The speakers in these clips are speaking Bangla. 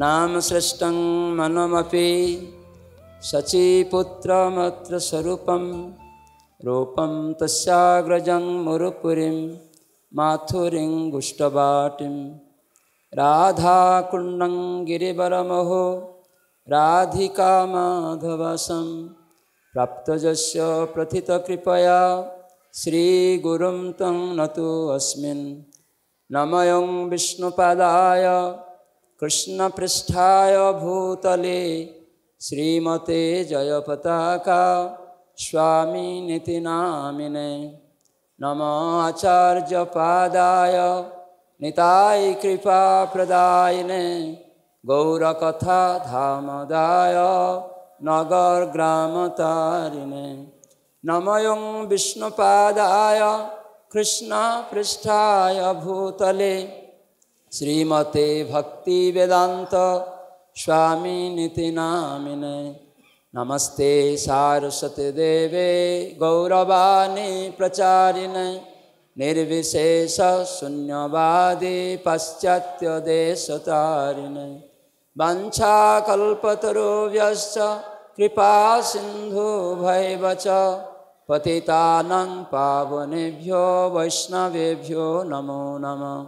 नाम सृष्ट मनमी सचीपुत्रमत्र स्वरूपं रूपं तस्याग्रजं मुरुपुरीं माथुरीं गुष्टवाटिं राधाकुण्डं गिरिवरमहो राधिकामाधवसं प्राप्तजस्य प्रथितकृपया श्रीगुरुं तं नतोऽस्मिन् नमयं विष्णुपदाय कृष्णपृष्ठा भूतले श्रीमते जयपताका स्वामी नीति नामिने नमो आचार्यपादाय निताय नगर गौरकथाधामदाय नगरग्रामतारिणे नमयं विष्णुपादाय कृष्णपृष्ठा भूतले श्रीमते भक्तिवेदान्त स्वामिनिति नामिने नमस्ते देवे गौरवाणी प्रचारिणे निर्विशेष शून्यवादी निर्विशेषशून्यवादि पाश्चात्यदेशतारिणे वञ्छाकल्पतरुभ्यश्च कृपासिन्धुभैव च पतितानं पावनेभ्यो वैष्णवेभ्यो नमो नमः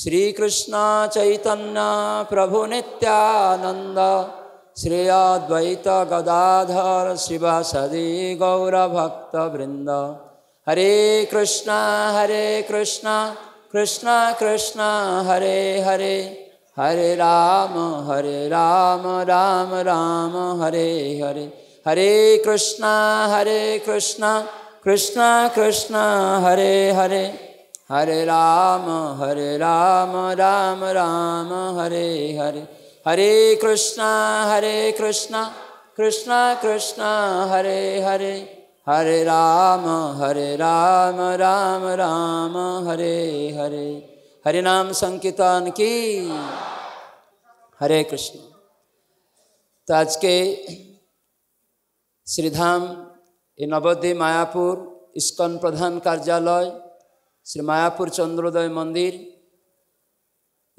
श्रीकृष्ण चैतन्य प्रभु नित्यानंद श्री गदाधर शिव सदी गौरभक्तवृंद हरे कृष्ण हरे कृष्ण कृष्ण कृष्ण हरे हरे हरे राम हरे राम राम राम हरे हरे हरे कृष्ण हरे कृष्ण कृष्ण कृष्णा हरे हरे हरे राम हरे राम राम राम हरे हरे हरे कृष्णा हरे कृष्णा कृष्णा कृष्णा हरे हरे हरे राम हरे राम राम राम हरे हरे हरे नाम संकीर्तन की हरे कृष्ण तो आज के श्रीधाम नवोदय मायापुर इस्कन प्रधान कार्यालय শ্রী মায়াপুর চন্দ্রোদয় মন্দির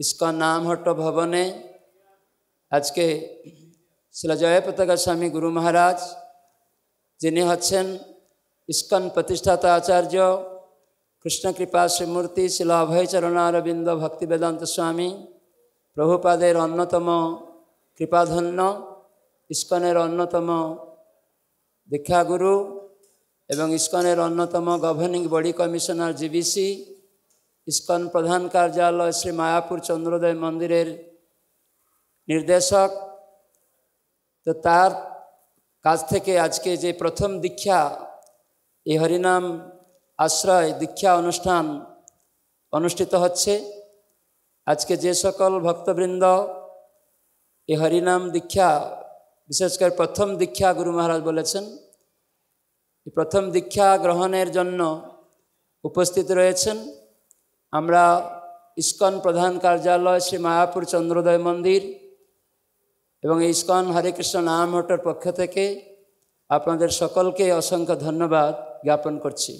ইস্কন নামহট্ট ভবনে আজকে শ্রী आज के জয়পতাকা স্বামী গুরু মহারাজ যিনি হচ্ছেন ইস্কন প্রতিষ্ঠাতা আচার্য কৃষ্ণকৃপা শ্রীমূর্তি শিল অভয়চরণারবিন্দ ভক্তিবেদান্ত স্বামী প্রভুপাদের অন্যতম কৃপাধন্য ইস্কনের অন্যতম দীক্ষাগুরু এবং ইস্কনের অন্যতম governing body commissioner GBC ISKCON প্রধান কার্যালয় শ্রী মায়াপুর চন্দ্রোদয় মন্দিরের নির্দেশক তো তার কাছ থেকে আজকে যে প্রথম দীক্ষা এই হরিনাম আশ্রয় দীক্ষা অনুষ্ঠান অনুষ্ঠিত হচ্ছে আজকে যে সকল ভক্তবৃন্দ এই হরিনাম দীক্ষা বিশেষ করে প্রথম দীক্ষা গুরু মহারাজ বলেছেন প্রথম দীক্ষা গ্রহণের জন্য উপস্থিত রয়েছেন আমরা ইস্কন প্রধান কার্যালয় শ্রী মায়াপুর চন্দ্রোদয় মন্দির এবং ইস্কন হরেকৃষ্ণ নামহট্টর পক্ষ থেকে আপনাদের সকলকে অসংখ্য ধন্যবাদ জ্ঞাপন করছি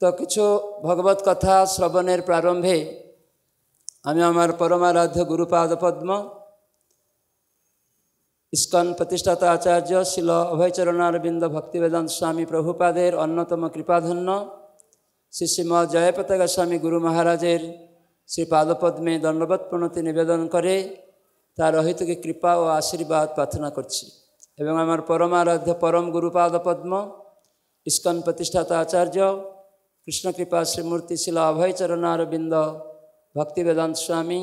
তো কিছু ভগবত কথা শ্রবণের প্রারম্ভে আমি আমার পরমারাধ্য গুরুপাদ পদ্ম ইস্কন প্রতিষ্ঠাতা আচার্য শিল অভয়চরণারবিন্দ ভক্তিবেদন স্বামী প্রভুপাদের অন্যতম কৃপাধন্য শ্রী শ্রীম জয়পতা গোস্বামী গুরু মহারাজের শ্রী পাদপদ্মে দণ্ডবোধ প্রণতি নিবেদন করে তার অহিতকে কৃপা ও আশীর্বাদ প্রার্থনা করছি এবং আমার পরমারাধ্য পরম গুরুপাদপদ্ম ইস্কন প্রতিষ্ঠাতা আচার্য কৃষ্ণকৃপা শ্রীমূর্তি শিলা অভয়চরণারবিন্দ ভক্তিবেদান্ত স্বামী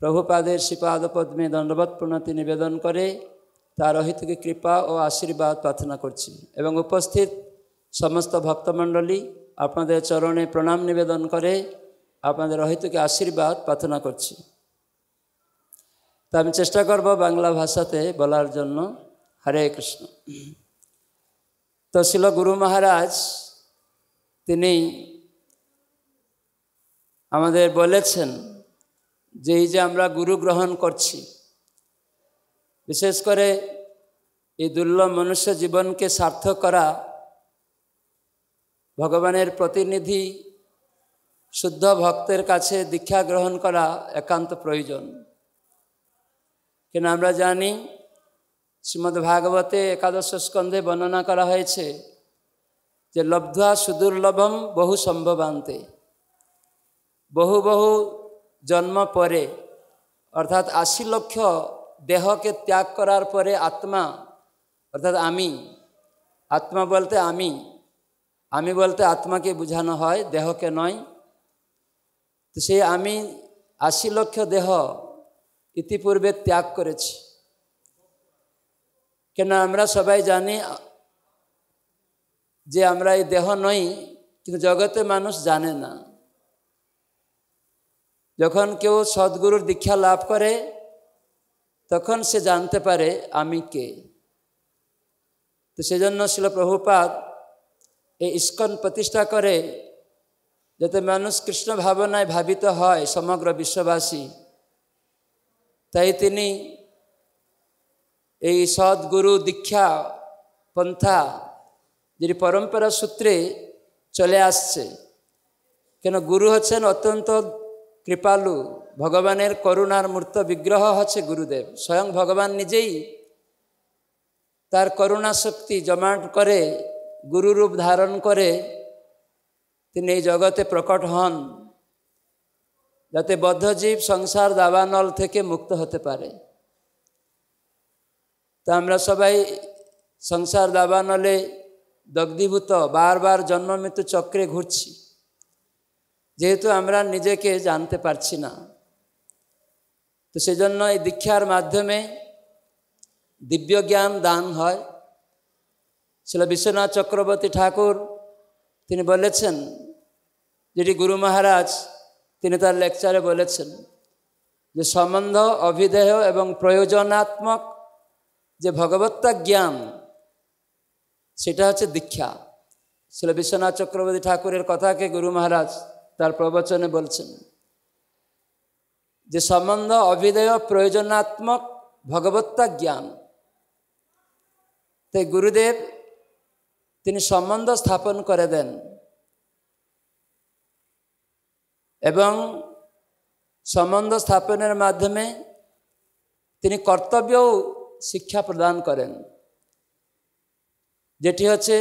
প্রভুপাদের শ্রীপাদপদ্মে দণ্ডবত প্রণতি নিবেদন করে তার অহেতুকি কৃপা ও আশীর্বাদ প্রার্থনা করছি এবং উপস্থিত সমস্ত ভক্তমণ্ডলী আপনাদের চরণে প্রণাম নিবেদন করে আপনাদের অহিতকে আশীর্বাদ প্রার্থনা করছি তা আমি চেষ্টা করব বাংলা ভাষাতে বলার জন্য হরে কৃষ্ণ তো শিল গুরু মহারাজ তিনি আমাদের বলেছেন যে এই যে আমরা গুরু গ্রহণ করছি বিশেষ করে এই দুর্লভ মনুষ্য জীবনকে সার্থক করা ভগবানের প্রতিনিধি শুদ্ধ ভক্তের কাছে দীক্ষা গ্রহণ করা একান্ত প্রয়োজন কেন আমরা জানি শ্রীমদ ভাগবতে একাদশ স্কন্ধে বর্ণনা করা হয়েছে যে লব্ধা সুদুর্লভম বহু সম্ভবান্তে বহু বহু জন্ম পরে অর্থাৎ আশি লক্ষ দেহকে ত্যাগ করার পরে আত্মা অর্থাৎ আমি আত্মা বলতে আমি আমি বলতে আত্মাকে বোঝানো হয় দেহকে নয় তো সেই আমি আশি লক্ষ দেহ ইতিপূর্বে ত্যাগ করেছি কেন আমরা সবাই জানি যে আমরা এই দেহ নই কিন্তু জগতে মানুষ জানে না যখন কেউ সদ্গুরুর দীক্ষা লাভ করে তখন সে জানতে পারে আমি কে তো সেজন্য ছিল প্রভুপাত এই ইস্কন প্রতিষ্ঠা করে যাতে মানুষ কৃষ্ণ ভাবনায় ভাবিত হয় সমগ্র বিশ্ববাসী তাই তিনি এই সদ্গুরু দীক্ষা পন্থা যেটি পরম্পরা সূত্রে চলে আসছে কেন গুরু হচ্ছেন অত্যন্ত কৃপালু ভগবানের করুণার মূর্ত বিগ্রহ হচ্ছে গুরুদেব স্বয়ং ভগবান নিজেই তার করুণা শক্তি জমাট করে গুরুরূপ ধারণ করে তিনি এই জগতে প্রকট হন যাতে বদ্ধজীব সংসার দাবানল থেকে মুক্ত হতে পারে তা আমরা সবাই সংসার দাবানলে দগ্ধীভূত বারবার জন্মমৃত্যু চক্রে ঘুরছি যেহেতু আমরা নিজেকে জানতে পারছি না তো সেজন্য এই দীক্ষার মাধ্যমে দিব্য জ্ঞান দান হয় ছিল বিশ্বনাথ চক্রবর্তী ঠাকুর তিনি বলেছেন যেটি গুরু মহারাজ তিনি তার লেকচারে বলেছেন যে সম্বন্ধ অভিধেয় এবং প্রয়োজনাত্মক যে ভগবত্তা জ্ঞান সেটা হচ্ছে দীক্ষা ছিল বিশ্বনাথ চক্রবর্তী ঠাকুরের কথাকে গুরু মহারাজ তার প্রবচনে বলছেন যে সম্বন্ধ অভিধেয় প্রয়োজনাত্মক ভগবত্তা জ্ঞান তাই গুরুদেব তিনি সম্বন্ধ স্থাপন করে দেন এবং সম্বন্ধ স্থাপনের মাধ্যমে তিনি কর্তব্যও শিক্ষা প্রদান করেন যেটি হচ্ছে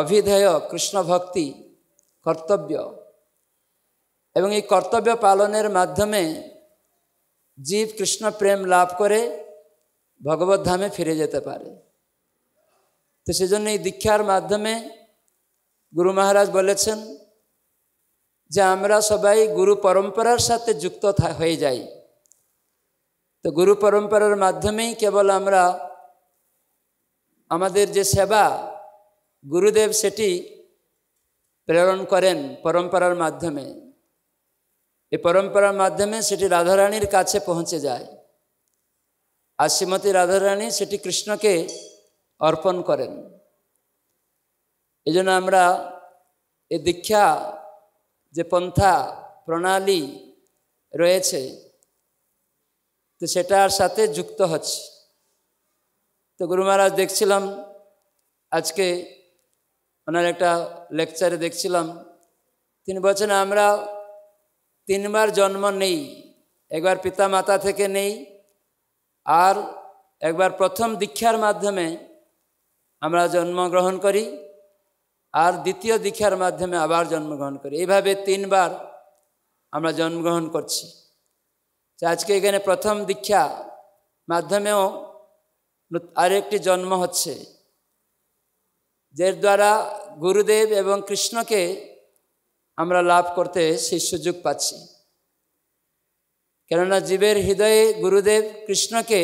অভিধেয় কৃষ্ণ ভক্তি কর্তব্য এবং এই কর্তব্য পালনের মাধ্যমে জীব কৃষ্ণ প্রেম লাভ করে ভগবত ধামে ফিরে যেতে পারে তো সেজন্য এই দীক্ষার মাধ্যমে গুরু মহারাজ বলেছেন যে আমরা সবাই গুরু পরম্পরার সাথে যুক্ত হয়ে যাই তো গুরু পরম্পরার মাধ্যমেই কেবল আমরা আমাদের যে সেবা গুরুদেব সেটি প্রেরণ করেন পরম্পরার মাধ্যমে এ পরম্পরার মাধ্যমে সেটি রাধারানীর কাছে পৌঁছে যায় আর শ্রীমতী রাধারানী সেটি কৃষ্ণকে অর্পণ করেন এজন্য আমরা এ দীক্ষা যে পন্থা প্রণালী রয়েছে তো সেটার সাথে যুক্ত হচ্ছে তো গুরু মহারাজ দেখছিলাম আজকে ওনার একটা লেকচারে দেখছিলাম তিনি বলছেন আমরা তিনবার জন্ম নেই একবার পিতা মাতা থেকে নেই আর একবার প্রথম দীক্ষার মাধ্যমে আমরা জন্মগ্রহণ করি আর দ্বিতীয় দীক্ষার মাধ্যমে আবার জন্মগ্রহণ করি এইভাবে তিনবার আমরা জন্মগ্রহণ করছি আজকে এখানে প্রথম দীক্ষা মাধ্যমেও আরেকটি জন্ম হচ্ছে যে দ্বারা গুরুদেব এবং কৃষ্ণকে আমরা লাভ করতে সেই সুযোগ পাচ্ছি কেননা জীবের হৃদয়ে গুরুদেব কৃষ্ণকে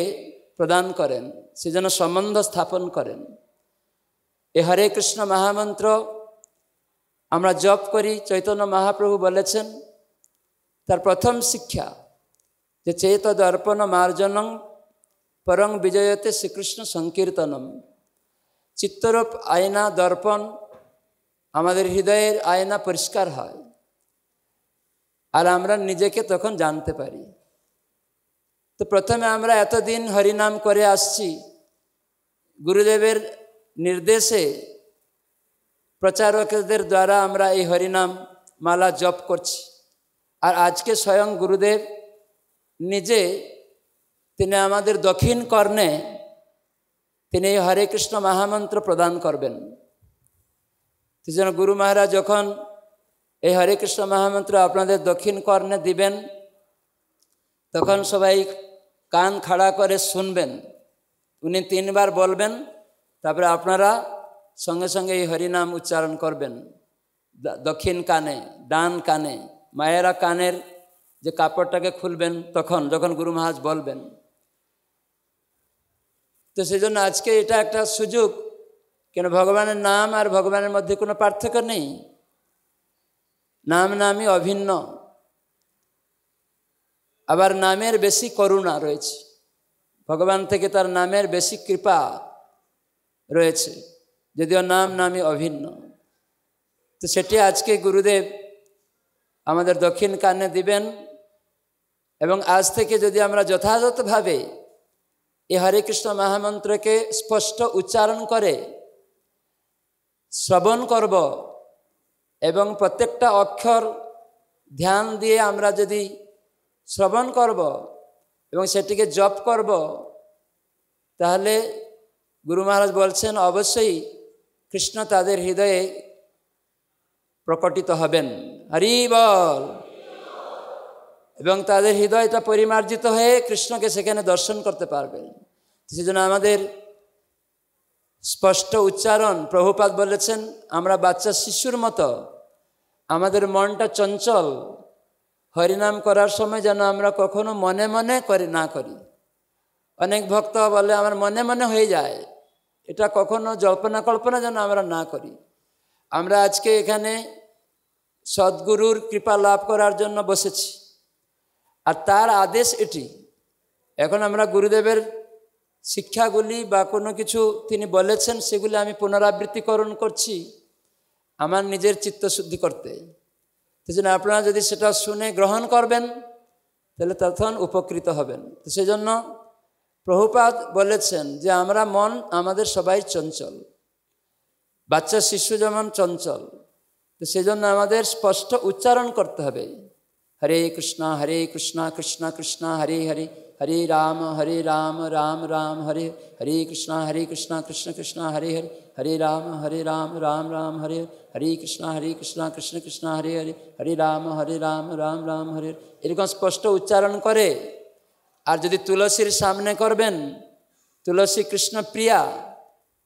প্রদান করেন সে যেন সম্বন্ধ স্থাপন করেন এ হরে কৃষ্ণ মহামন্ত্র আমরা জপ করি চৈতন্য মহাপ্রভু বলেছেন তার প্রথম শিক্ষা যে চেত দর্পণ মার্জনং পরং বিজয়তে শ্রীকৃষ্ণ সংকীর্তনম চিত্তরূপ আয়না দর্পণ আমাদের হৃদয়ের আয়না পরিষ্কার হয় আর আমরা নিজেকে তখন জানতে পারি তো প্রথমে আমরা এতদিন হরিনাম করে আসছি গুরুদেবের নির্দেশে প্রচারকদের দ্বারা আমরা এই হরিনাম মালা জপ করছি আর আজকে স্বয়ং গুরুদেব নিজে তিনি আমাদের দক্ষিণ কর্ণে তিনি এই হরে কৃষ্ণ মহামন্ত্র প্রদান করবেন সেজন্য গুরু মহারাজ যখন এই হরে কৃষ্ণ মহামন্ত্র আপনাদের দক্ষিণ কর্ণে দিবেন তখন সবাই কান খাড়া করে শুনবেন উনি তিনবার বলবেন তারপরে আপনারা সঙ্গে সঙ্গে এই হরিনাম উচ্চারণ করবেন দক্ষিণ কানে ডান কানে মায়েরা কানের যে কাপড়টাকে খুলবেন তখন যখন গুরু মহারাজ বলবেন তো সেই জন্য আজকে এটা একটা সুযোগ কেন ভগবানের নাম আর ভগবানের মধ্যে কোনো পার্থক্য নেই নাম নামই অভিন্ন আবার নামের বেশি করুণা রয়েছে ভগবান থেকে তার নামের বেশি কৃপা রয়েছে যদিও নাম নামই অভিন্ন তো সেটি আজকে গুরুদেব আমাদের দক্ষিণ কানে দিবেন এবং আজ থেকে যদি আমরা যথাযথভাবে এই হরে কৃষ্ণ মহামন্ত্রকে স্পষ্ট উচ্চারণ করে শ্রবণ করব এবং প্রত্যেকটা অক্ষর ধ্যান দিয়ে আমরা যদি শ্রবণ করব এবং সেটিকে জপ করব তাহলে গুরু মহারাজ বলছেন অবশ্যই কৃষ্ণ তাদের হৃদয়ে প্রকটিত হবেন হরি বল এবং তাদের হৃদয়টা পরিমার্জিত হয়ে কৃষ্ণকে সেখানে দর্শন করতে পারবেন সেজন্য আমাদের স্পষ্ট উচ্চারণ প্রভুপাত বলেছেন আমরা বাচ্চা শিশুর মতো আমাদের মনটা চঞ্চল হরিনাম করার সময় যেন আমরা কখনো মনে মনে করি না করি অনেক ভক্ত বলে আমার মনে মনে হয়ে যায় এটা কখনো জল্পনা কল্পনা যেন আমরা না করি আমরা আজকে এখানে সদ্গুরুর কৃপা লাভ করার জন্য বসেছি আর তার আদেশ এটি এখন আমরা গুরুদেবের শিক্ষাগুলি বা কোনো কিছু তিনি বলেছেন সেগুলি আমি পুনরাবৃত্তিকরণ করছি আমার নিজের চিত্তশুদ্ধি করতে সেজন্য আপনারা যদি সেটা শুনে গ্রহণ করবেন তাহলে তখন উপকৃত হবেন তো সেজন্য প্রভুপাত বলেছেন যে আমরা মন আমাদের সবাই চঞ্চল বাচ্চা শিশু যেমন চঞ্চল তো সেজন্য আমাদের স্পষ্ট উচ্চারণ করতে হবে হরে কৃষ্ণা হরে কৃষ্ণা কৃষ্ণা কৃষ্ণা হরে হরে হরে রাম হরে রাম রাম রাম হরে হরে কৃষ্ণ হরে কৃষ্ণ কৃষ্ণ কৃষ্ণ হরে হরে হরে রাম হরে রাম রাম রাম হরে হরে কৃষ্ণ হরে কৃষ্ণ কৃষ্ণ কৃষ্ণ হরে হরে হরে রাম হরে রাম রাম রাম হরে এরকম স্পষ্ট উচ্চারণ করে আর যদি তুলসীর সামনে করবেন তুলসী কৃষ্ণ প্রিয়া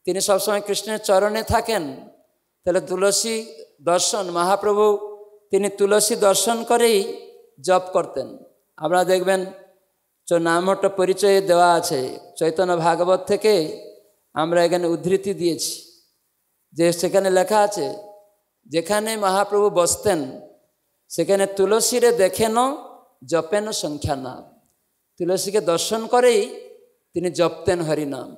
তিনি সবসময় কৃষ্ণের চরণে থাকেন তাহলে তুলসী দর্শন মহাপ্রভু তিনি তুলসী দর্শন করেই জপ করতেন আপনারা দেখবেন নামটা পরিচয়ে দেওয়া আছে চৈতন্য ভাগবত থেকে আমরা এখানে উদ্ধৃতি দিয়েছি যে সেখানে লেখা আছে যেখানে মহাপ্রভু বসতেন সেখানে তুলসীরে দেখেন জপেন সংখ্যা নাম তুলসীকে দর্শন করেই তিনি জপতেন হরিনাম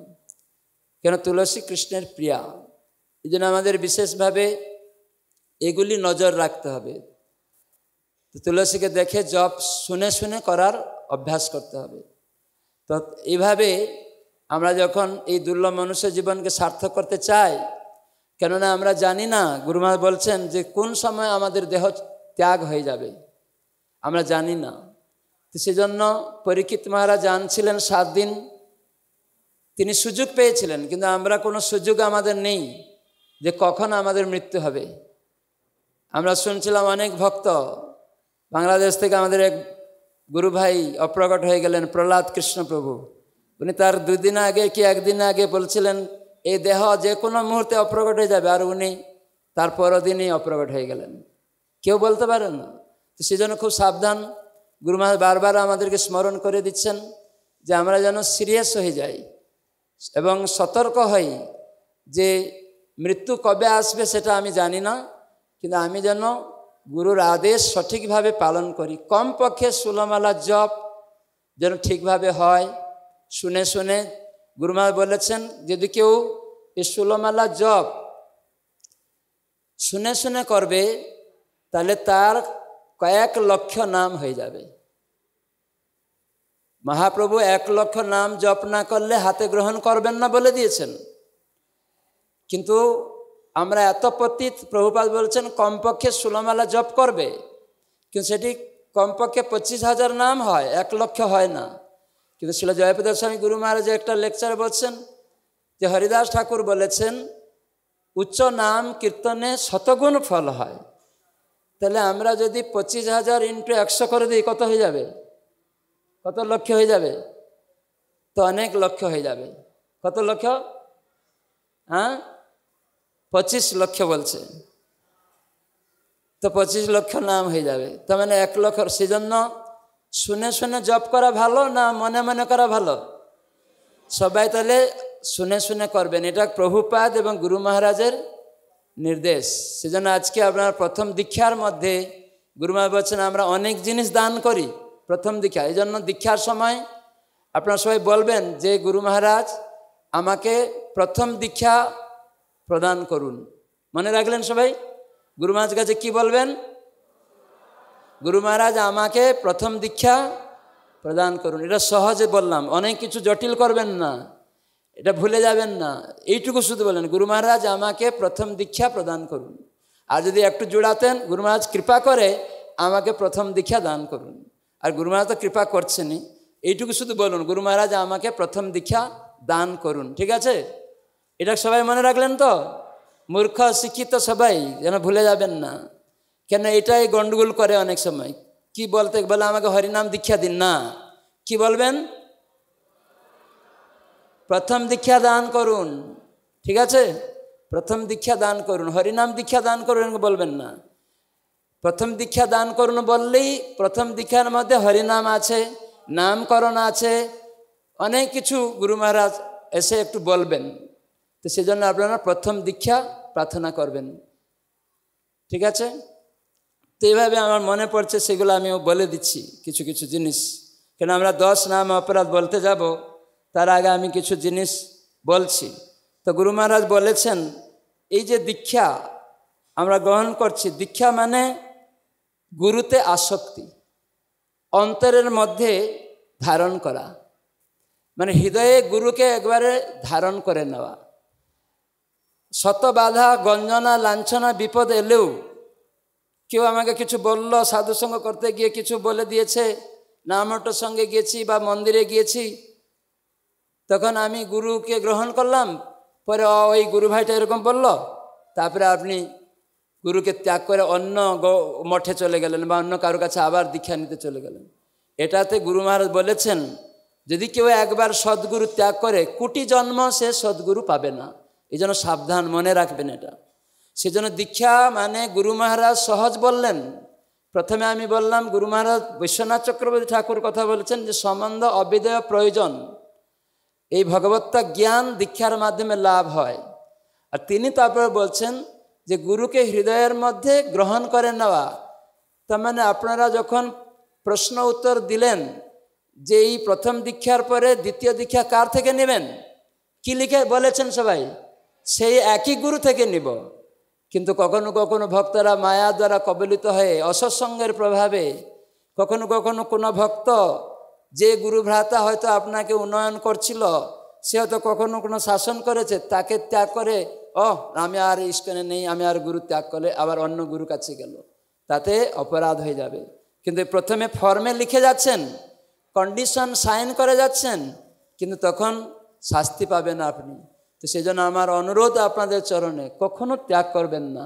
কেন তুলসী কৃষ্ণের প্রিয়া এই জন্য আমাদের বিশেষভাবে এগুলি নজর রাখতে হবে তুলসীকে দেখে জপ শুনে শুনে করার অভ্যাস করতে হবে তো এইভাবে আমরা যখন এই দুর্লভ মানুষের জীবনকে সার্থক করতে চাই কেননা আমরা জানি না গুরুমা বলছেন যে কোন সময় আমাদের দেহ ত্যাগ হয়ে যাবে আমরা জানি না তো সেজন্য পরীক্ষিত মহারাজ জানছিলেন সাত দিন তিনি সুযোগ পেয়েছিলেন কিন্তু আমরা কোনো সুযোগ আমাদের নেই যে কখন আমাদের মৃত্যু হবে আমরা শুনছিলাম অনেক ভক্ত বাংলাদেশ থেকে আমাদের এক গুরু ভাই অপ্রকট হয়ে গেলেন প্রহ্লাদ কৃষ্ণপ্রভু উনি তার দুদিন আগে কি একদিন আগে বলছিলেন এই দেহ যে কোনো মুহূর্তে অপ্রকট হয়ে যাবে আর উনি তার পরদিনই অপ্রকট হয়ে গেলেন কেউ বলতে পারেন না তো সেজন্য খুব সাবধান গুরু মহাজ বারবার আমাদেরকে স্মরণ করে দিচ্ছেন যে আমরা যেন সিরিয়াস হয়ে যাই এবং সতর্ক হই যে মৃত্যু কবে আসবে সেটা আমি জানি না কিন্তু আমি যেন গুরুর আদেশ সঠিকভাবে পালন করি কমপক্ষে সুলমালার জপ যেন ঠিকভাবে হয় শুনে শুনে গুরুমা বলেছেন যদি কেউ এই সুলমালা জপ শুনে শুনে করবে তাহলে তার কয়েক লক্ষ নাম হয়ে যাবে মহাপ্রভু এক লক্ষ নাম জপ না করলে হাতে গ্রহণ করবেন না বলে দিয়েছেন কিন্তু আমরা এত প্রতি প্রভুপাল বলছেন কমপক্ষে সুলমালা জপ করবে কিন্তু সেটি কমপক্ষে পঁচিশ হাজার নাম হয় এক লক্ষ হয় না কিন্তু শিল জয়প্রদ স্বামী গুরু মহারাজ একটা লেকচার বলছেন যে হরিদাস ঠাকুর বলেছেন উচ্চ নাম কীর্তনে শতগুণ ফল হয় তাহলে আমরা যদি পঁচিশ হাজার ইন্টু একশো করে দিই কত হয়ে যাবে কত লক্ষ হয়ে যাবে তো অনেক লক্ষ্য হয়ে যাবে কত লক্ষ হ্যাঁ পঁচিশ লক্ষ বলছে তো পঁচিশ লক্ষ নাম হয়ে যাবে তার মানে এক লক্ষ সেজন্য শুনে শুনে জব করা ভালো না মনে মনে করা ভালো সবাই তাহলে শুনে শুনে করবেন এটা প্রভুপাদ এবং গুরু মহারাজের নির্দেশ সেজন্য আজকে আপনার প্রথম দীক্ষার মধ্যে গুরু মহারাজ বলছেন আমরা অনেক জিনিস দান করি প্রথম দীক্ষা এই জন্য দীক্ষার সময় আপনারা সবাই বলবেন যে গুরু মহারাজ আমাকে প্রথম দীক্ষা প্রদান করুন মনে রাখলেন সবাই গুরু মহারাজ কাছে কি বলবেন গুরু মহারাজ আমাকে প্রথম দীক্ষা প্রদান করুন এটা সহজে বললাম অনেক কিছু জটিল করবেন না এটা ভুলে যাবেন না এইটুকু শুধু বলেন গুরু মহারাজ আমাকে প্রথম দীক্ষা প্রদান করুন আর যদি একটু জুড়াতেন গুরু মহারাজ কৃপা করে আমাকে প্রথম দীক্ষা দান করুন আর গুরু মহারাজ তো কৃপা করছেনি এইটুকু শুধু বলুন গুরু মহারাজ আমাকে প্রথম দীক্ষা দান করুন ঠিক আছে এটা সবাই মনে রাখলেন তো মূর্খ শিক্ষিত সবাই যেন ভুলে যাবেন না কেন এটাই গণ্ডগোল করে অনেক সময় কি বলতে বলে আমাকে হরিনাম দীক্ষা দিন না কি বলবেন প্রথম দীক্ষা দান করুন ঠিক আছে প্রথম দীক্ষা দান করুন হরিনাম দীক্ষা দান করুন বলবেন না প্রথম দীক্ষা দান করুন বললেই প্রথম দীক্ষার মধ্যে হরিনাম আছে নামকরণ আছে অনেক কিছু গুরু মহারাজ এসে একটু বলবেন তো সেজন্য আপনারা প্রথম দীক্ষা প্রার্থনা করবেন ঠিক আছে তো এইভাবে আমার মনে পড়ছে সেগুলো আমিও বলে দিচ্ছি কিছু কিছু জিনিস কেন আমরা দশ নাম অপরাধ বলতে যাব তার আগে আমি কিছু জিনিস বলছি তো গুরু মহারাজ বলেছেন এই যে দীক্ষা আমরা গ্রহণ করছি দীক্ষা মানে গুরুতে আসক্তি অন্তরের মধ্যে ধারণ করা মানে হৃদয়ে গুরুকে একবারে ধারণ করে নেওয়া শত বাধা গঞ্জনা লাঞ্ছনা বিপদ এলেও কেউ আমাকে কিছু বলল সাধুসঙ্গ করতে গিয়ে কিছু বলে দিয়েছে নামটোর সঙ্গে গিয়েছি বা মন্দিরে গিয়েছি তখন আমি গুরুকে গ্রহণ করলাম পরে ওই গুরু ভাইটা এরকম বলল তারপরে আপনি গুরুকে ত্যাগ করে অন্য মঠে চলে গেলেন বা অন্য কারো কাছে আবার দীক্ষা নিতে চলে গেলেন এটাতে গুরু মহারাজ বলেছেন যদি কেউ একবার সদ্গুরু ত্যাগ করে কোটি জন্ম সে সদ্গুরু পাবে না এই জন্য সাবধান মনে রাখবেন এটা সেজন্য দীক্ষা মানে গুরু মহারাজ সহজ বললেন প্রথমে আমি বললাম গুরু মহারাজ বিশ্বনাথ চক্রবর্তী ঠাকুর কথা বলেছেন যে সম্বন্ধ অবিদয় প্রয়োজন এই ভগবত্তা জ্ঞান দীক্ষার মাধ্যমে লাভ হয় আর তিনি তারপরে বলছেন যে গুরুকে হৃদয়ের মধ্যে গ্রহণ করে নেওয়া তার মানে আপনারা যখন প্রশ্ন উত্তর দিলেন যে এই প্রথম দীক্ষার পরে দ্বিতীয় দীক্ষা কার থেকে নেবেন কি লিখে বলেছেন সবাই সেই একই গুরু থেকে নিব কিন্তু কখনো কখনো ভক্তরা মায়া দ্বারা কবলিত হয়ে অসৎসঙ্গের প্রভাবে কখনো কখনো কোনো ভক্ত যে গুরু ভ্রাতা হয়তো আপনাকে উন্নয়ন করছিল সে হয়তো কখনো কোনো শাসন করেছে তাকে ত্যাগ করে ও আমি আর ইস্কনে নেই আমি আর গুরু ত্যাগ করলে আবার অন্য গুরু কাছে গেল তাতে অপরাধ হয়ে যাবে কিন্তু প্রথমে ফর্মে লিখে যাচ্ছেন কন্ডিশন সাইন করে যাচ্ছেন কিন্তু তখন শাস্তি পাবেন আপনি তো সেজন্য আমার অনুরোধ আপনাদের চরণে কখনো ত্যাগ করবেন না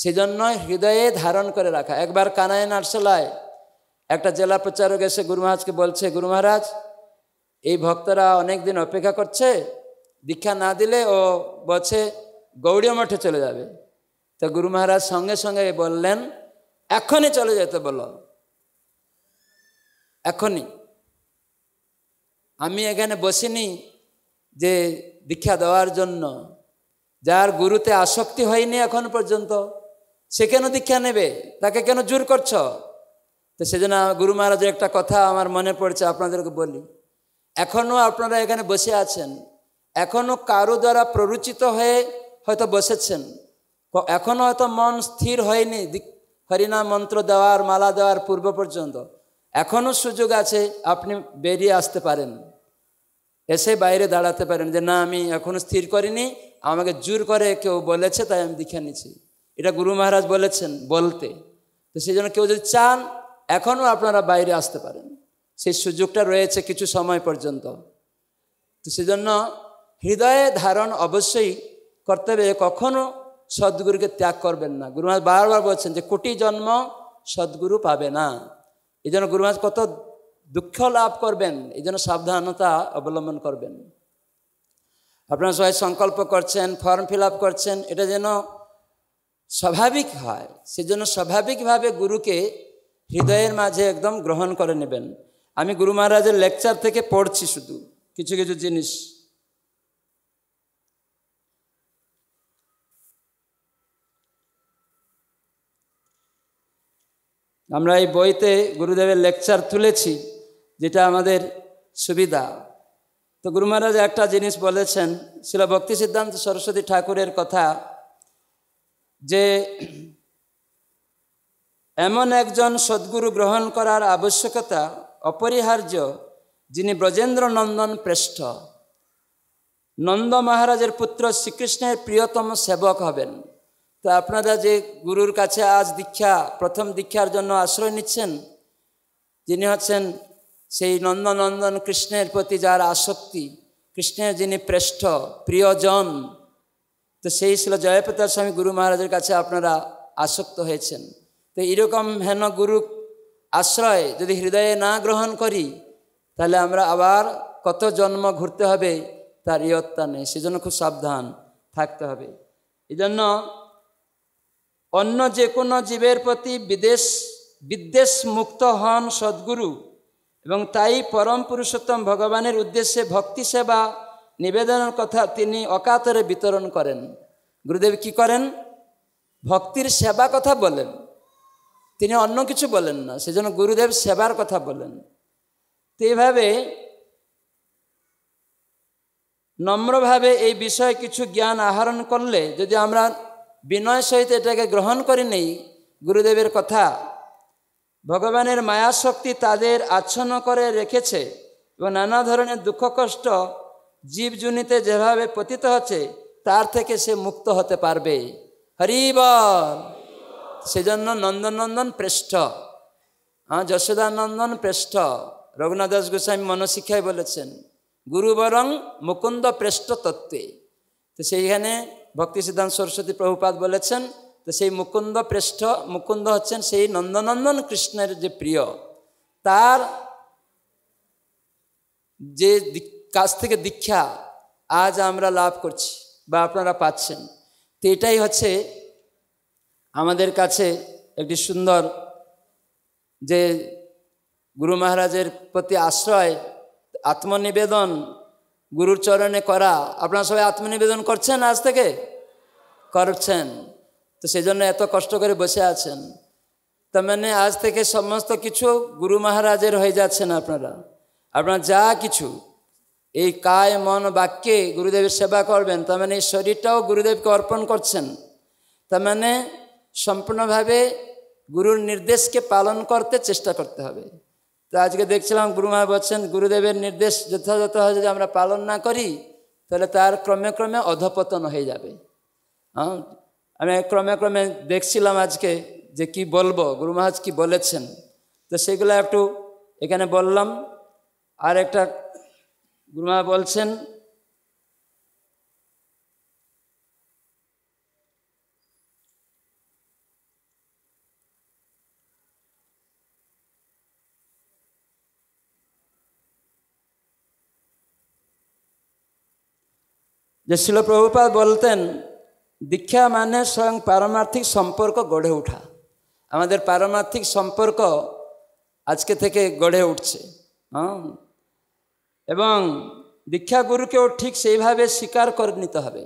সেজন্য হৃদয়ে ধারণ করে রাখা একবার কানায় নার্সেলায় একটা জেলা প্রচারক এসে গুরু মহারাজকে বলছে গুরু মহারাজ এই ভক্তরা অনেক দিন অপেক্ষা করছে দীক্ষা না দিলে ও বছে গৌড়ীয় মঠে চলে যাবে তো গুরু মহারাজ সঙ্গে সঙ্গে বললেন এখনই চলে যেতে বলো এখনই আমি এখানে বসিনি যে দীক্ষা দেওয়ার জন্য যার গুরুতে আসক্তি হয়নি এখন পর্যন্ত সে কেন দীক্ষা নেবে তাকে কেন জোর করছ তো সেজন্য গুরু মহারাজের একটা কথা আমার মনে পড়ছে আপনাদেরকে বলি এখনও আপনারা এখানে বসে আছেন এখনও কারো দ্বারা প্ররোচিত হয়ে হয়তো বসেছেন এখনও হয়তো মন স্থির হয়নি হরিনাম মন্ত্র দেওয়ার মালা দেওয়ার পূর্ব পর্যন্ত এখনও সুযোগ আছে আপনি বেরিয়ে আসতে পারেন এসে বাইরে দাঁড়াতে পারেন যে না আমি এখনও স্থির করিনি আমাকে জোর করে কেউ বলেছে তাই আমি দেখে নিছি এটা গুরু মহারাজ বলেছেন বলতে তো সেই জন্য কেউ যদি চান এখনও আপনারা বাইরে আসতে পারেন সেই সুযোগটা রয়েছে কিছু সময় পর্যন্ত তো সেজন্য হৃদয়ে ধারণ অবশ্যই করতে হবে কখনো সদ্গুরুকে ত্যাগ করবেন না গুরু মহারাজ বারবার বলছেন যে কোটি জন্ম সদ্গুরু পাবে না এই জন্য গুরু মহারাজ কত দুঃখ লাভ করবেন এই জন্য সাবধানতা অবলম্বন করবেন আপনারা সবাই সংকল্প করছেন ফর্ম ফিল আপ করছেন এটা যেন স্বাভাবিক হয় সেজন্য স্বাভাবিকভাবে গুরুকে হৃদয়ের মাঝে একদম গ্রহণ করে নেবেন আমি গুরু মহারাজের লেকচার থেকে পড়ছি শুধু কিছু কিছু জিনিস আমরা এই বইতে গুরুদেবের লেকচার তুলেছি যেটা আমাদের সুবিধা তো গুরু মহারাজ একটা জিনিস বলেছেন ছিল ভক্তি সিদ্ধান্ত সরস্বতী ঠাকুরের কথা যে এমন একজন সদ্গুরু গ্রহণ করার আবশ্যকতা অপরিহার্য যিনি ব্রজেন্দ্র নন্দন প্রেষ্ঠ নন্দ মহারাজের পুত্র শ্রীকৃষ্ণের প্রিয়তম সেবক হবেন তো আপনারা যে গুরুর কাছে আজ দীক্ষা প্রথম দীক্ষার জন্য আশ্রয় নিচ্ছেন যিনি হচ্ছেন সেই নন্দনন্দন কৃষ্ণের প্রতি যার আসক্তি কৃষ্ণের যিনি প্রেষ্ঠ প্রিয়জন তো সেই ছিল জয়প্রতাপ স্বামী গুরু মহারাজের কাছে আপনারা আসক্ত হয়েছেন তো এরকম হেন গুরু আশ্রয় যদি হৃদয়ে না গ্রহণ করি তাহলে আমরা আবার কত জন্ম ঘুরতে হবে তার ইয়ত্তা নেই সেজন্য খুব সাবধান থাকতে হবে এজন্য অন্য যে কোনো জীবের প্রতি বিদেশ বিদ্বেষ মুক্ত হন সদ্গুরু এবং তাই পরম পুরুষোত্তম ভগবানের উদ্দেশ্যে ভক্তি সেবা নিবেদনের কথা তিনি অকাতরে বিতরণ করেন গুরুদেব কি করেন ভক্তির সেবা কথা বলেন তিনি অন্য কিছু বলেন না সেজন্য গুরুদেব সেবার কথা বলেন তো এইভাবে নম্রভাবে এই বিষয়ে কিছু জ্ঞান আহরণ করলে যদি আমরা বিনয় সহিত এটাকে গ্রহণ করে নেই গুরুদেবের কথা ভগবানের মায়াশক্তি তাদের আচ্ছন্ন করে রেখেছে এবং নানা ধরনের দুঃখ কষ্ট জীবজুনিতে যেভাবে পতিত হচ্ছে তার থেকে সে মুক্ত হতে পারবে হরিব সেজন্য নন্দনন্দন পৃষ্ঠ হ্যাঁ যশোদানন্দন পৃষ্ঠ রঘুনাথ দাস গোস্বামী মনশিক্ষায় বলেছেন গুরুবরং মুকুন্দ পৃষ্ঠ তত্ত্বে তো সেইখানে ভক্তি সিদ্ধান্ত সরস্বতী প্রভুপাত বলেছেন তো সেই মুকুন্দ পৃষ্ঠ মুকুন্দ হচ্ছেন সেই নন্দনন্দন কৃষ্ণের যে প্রিয় তার যে কাছ থেকে দীক্ষা আজ আমরা লাভ করছি বা আপনারা পাচ্ছেন তো এটাই হচ্ছে আমাদের কাছে একটি সুন্দর যে গুরু মহারাজের প্রতি আশ্রয় আত্মনিবেদন গুরুর চরণে করা আপনারা সবাই আত্মনিবেদন করছেন আজ থেকে করছেন তো সেই জন্য এত কষ্ট করে বসে আছেন তার মানে আজ থেকে সমস্ত কিছু গুরু মহারাজের হয়ে যাচ্ছেন আপনারা আপনার যা কিছু এই কায় মন বাক্যে গুরুদেবের সেবা করবেন তার মানে এই শরীরটাও গুরুদেবকে অর্পণ করছেন তার মানে সম্পূর্ণভাবে গুরুর নির্দেশকে পালন করতে চেষ্টা করতে হবে তো আজকে দেখছিলাম গুরুমা বলছেন গুরুদেবের নির্দেশ যথাযথভাবে যদি আমরা পালন না করি তাহলে তার ক্রমে ক্রমে অধপতন হয়ে যাবে হ্যাঁ আমি ক্রমে ক্রমে দেখছিলাম আজকে যে কি বলবো গুরু মহাজ কি বলেছেন তো সেগুলো একটু এখানে বললাম আর একটা গুরুমা বলছেন যে শিল বলতেন দীক্ষা মানে স্বয়ং পারমার্থিক সম্পর্ক গড়ে ওঠা আমাদের পারমার্থিক সম্পর্ক আজকে থেকে গড়ে উঠছে হ্যাঁ এবং দীক্ষা গুরুকেও ঠিক সেইভাবে স্বীকার করে নিতে হবে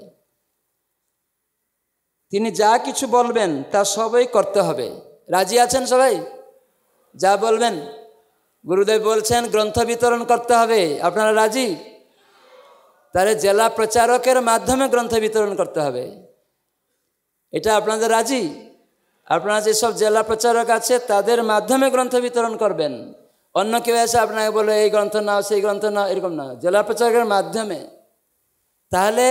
তিনি যা কিছু বলবেন তা সবই করতে হবে রাজি আছেন সবাই যা বলবেন গুরুদেব বলছেন গ্রন্থ বিতরণ করতে হবে আপনারা রাজি তাহলে জেলা প্রচারকের মাধ্যমে গ্রন্থ বিতরণ করতে হবে এটা আপনাদের রাজি আপনারা যেসব জেলা প্রচারক আছে তাদের মাধ্যমে গ্রন্থ বিতরণ করবেন অন্য কেউ এসে আপনাকে বলে এই গ্রন্থ নাও সেই গ্রন্থ নাও এরকম না জেলা প্রচারকের মাধ্যমে তাহলে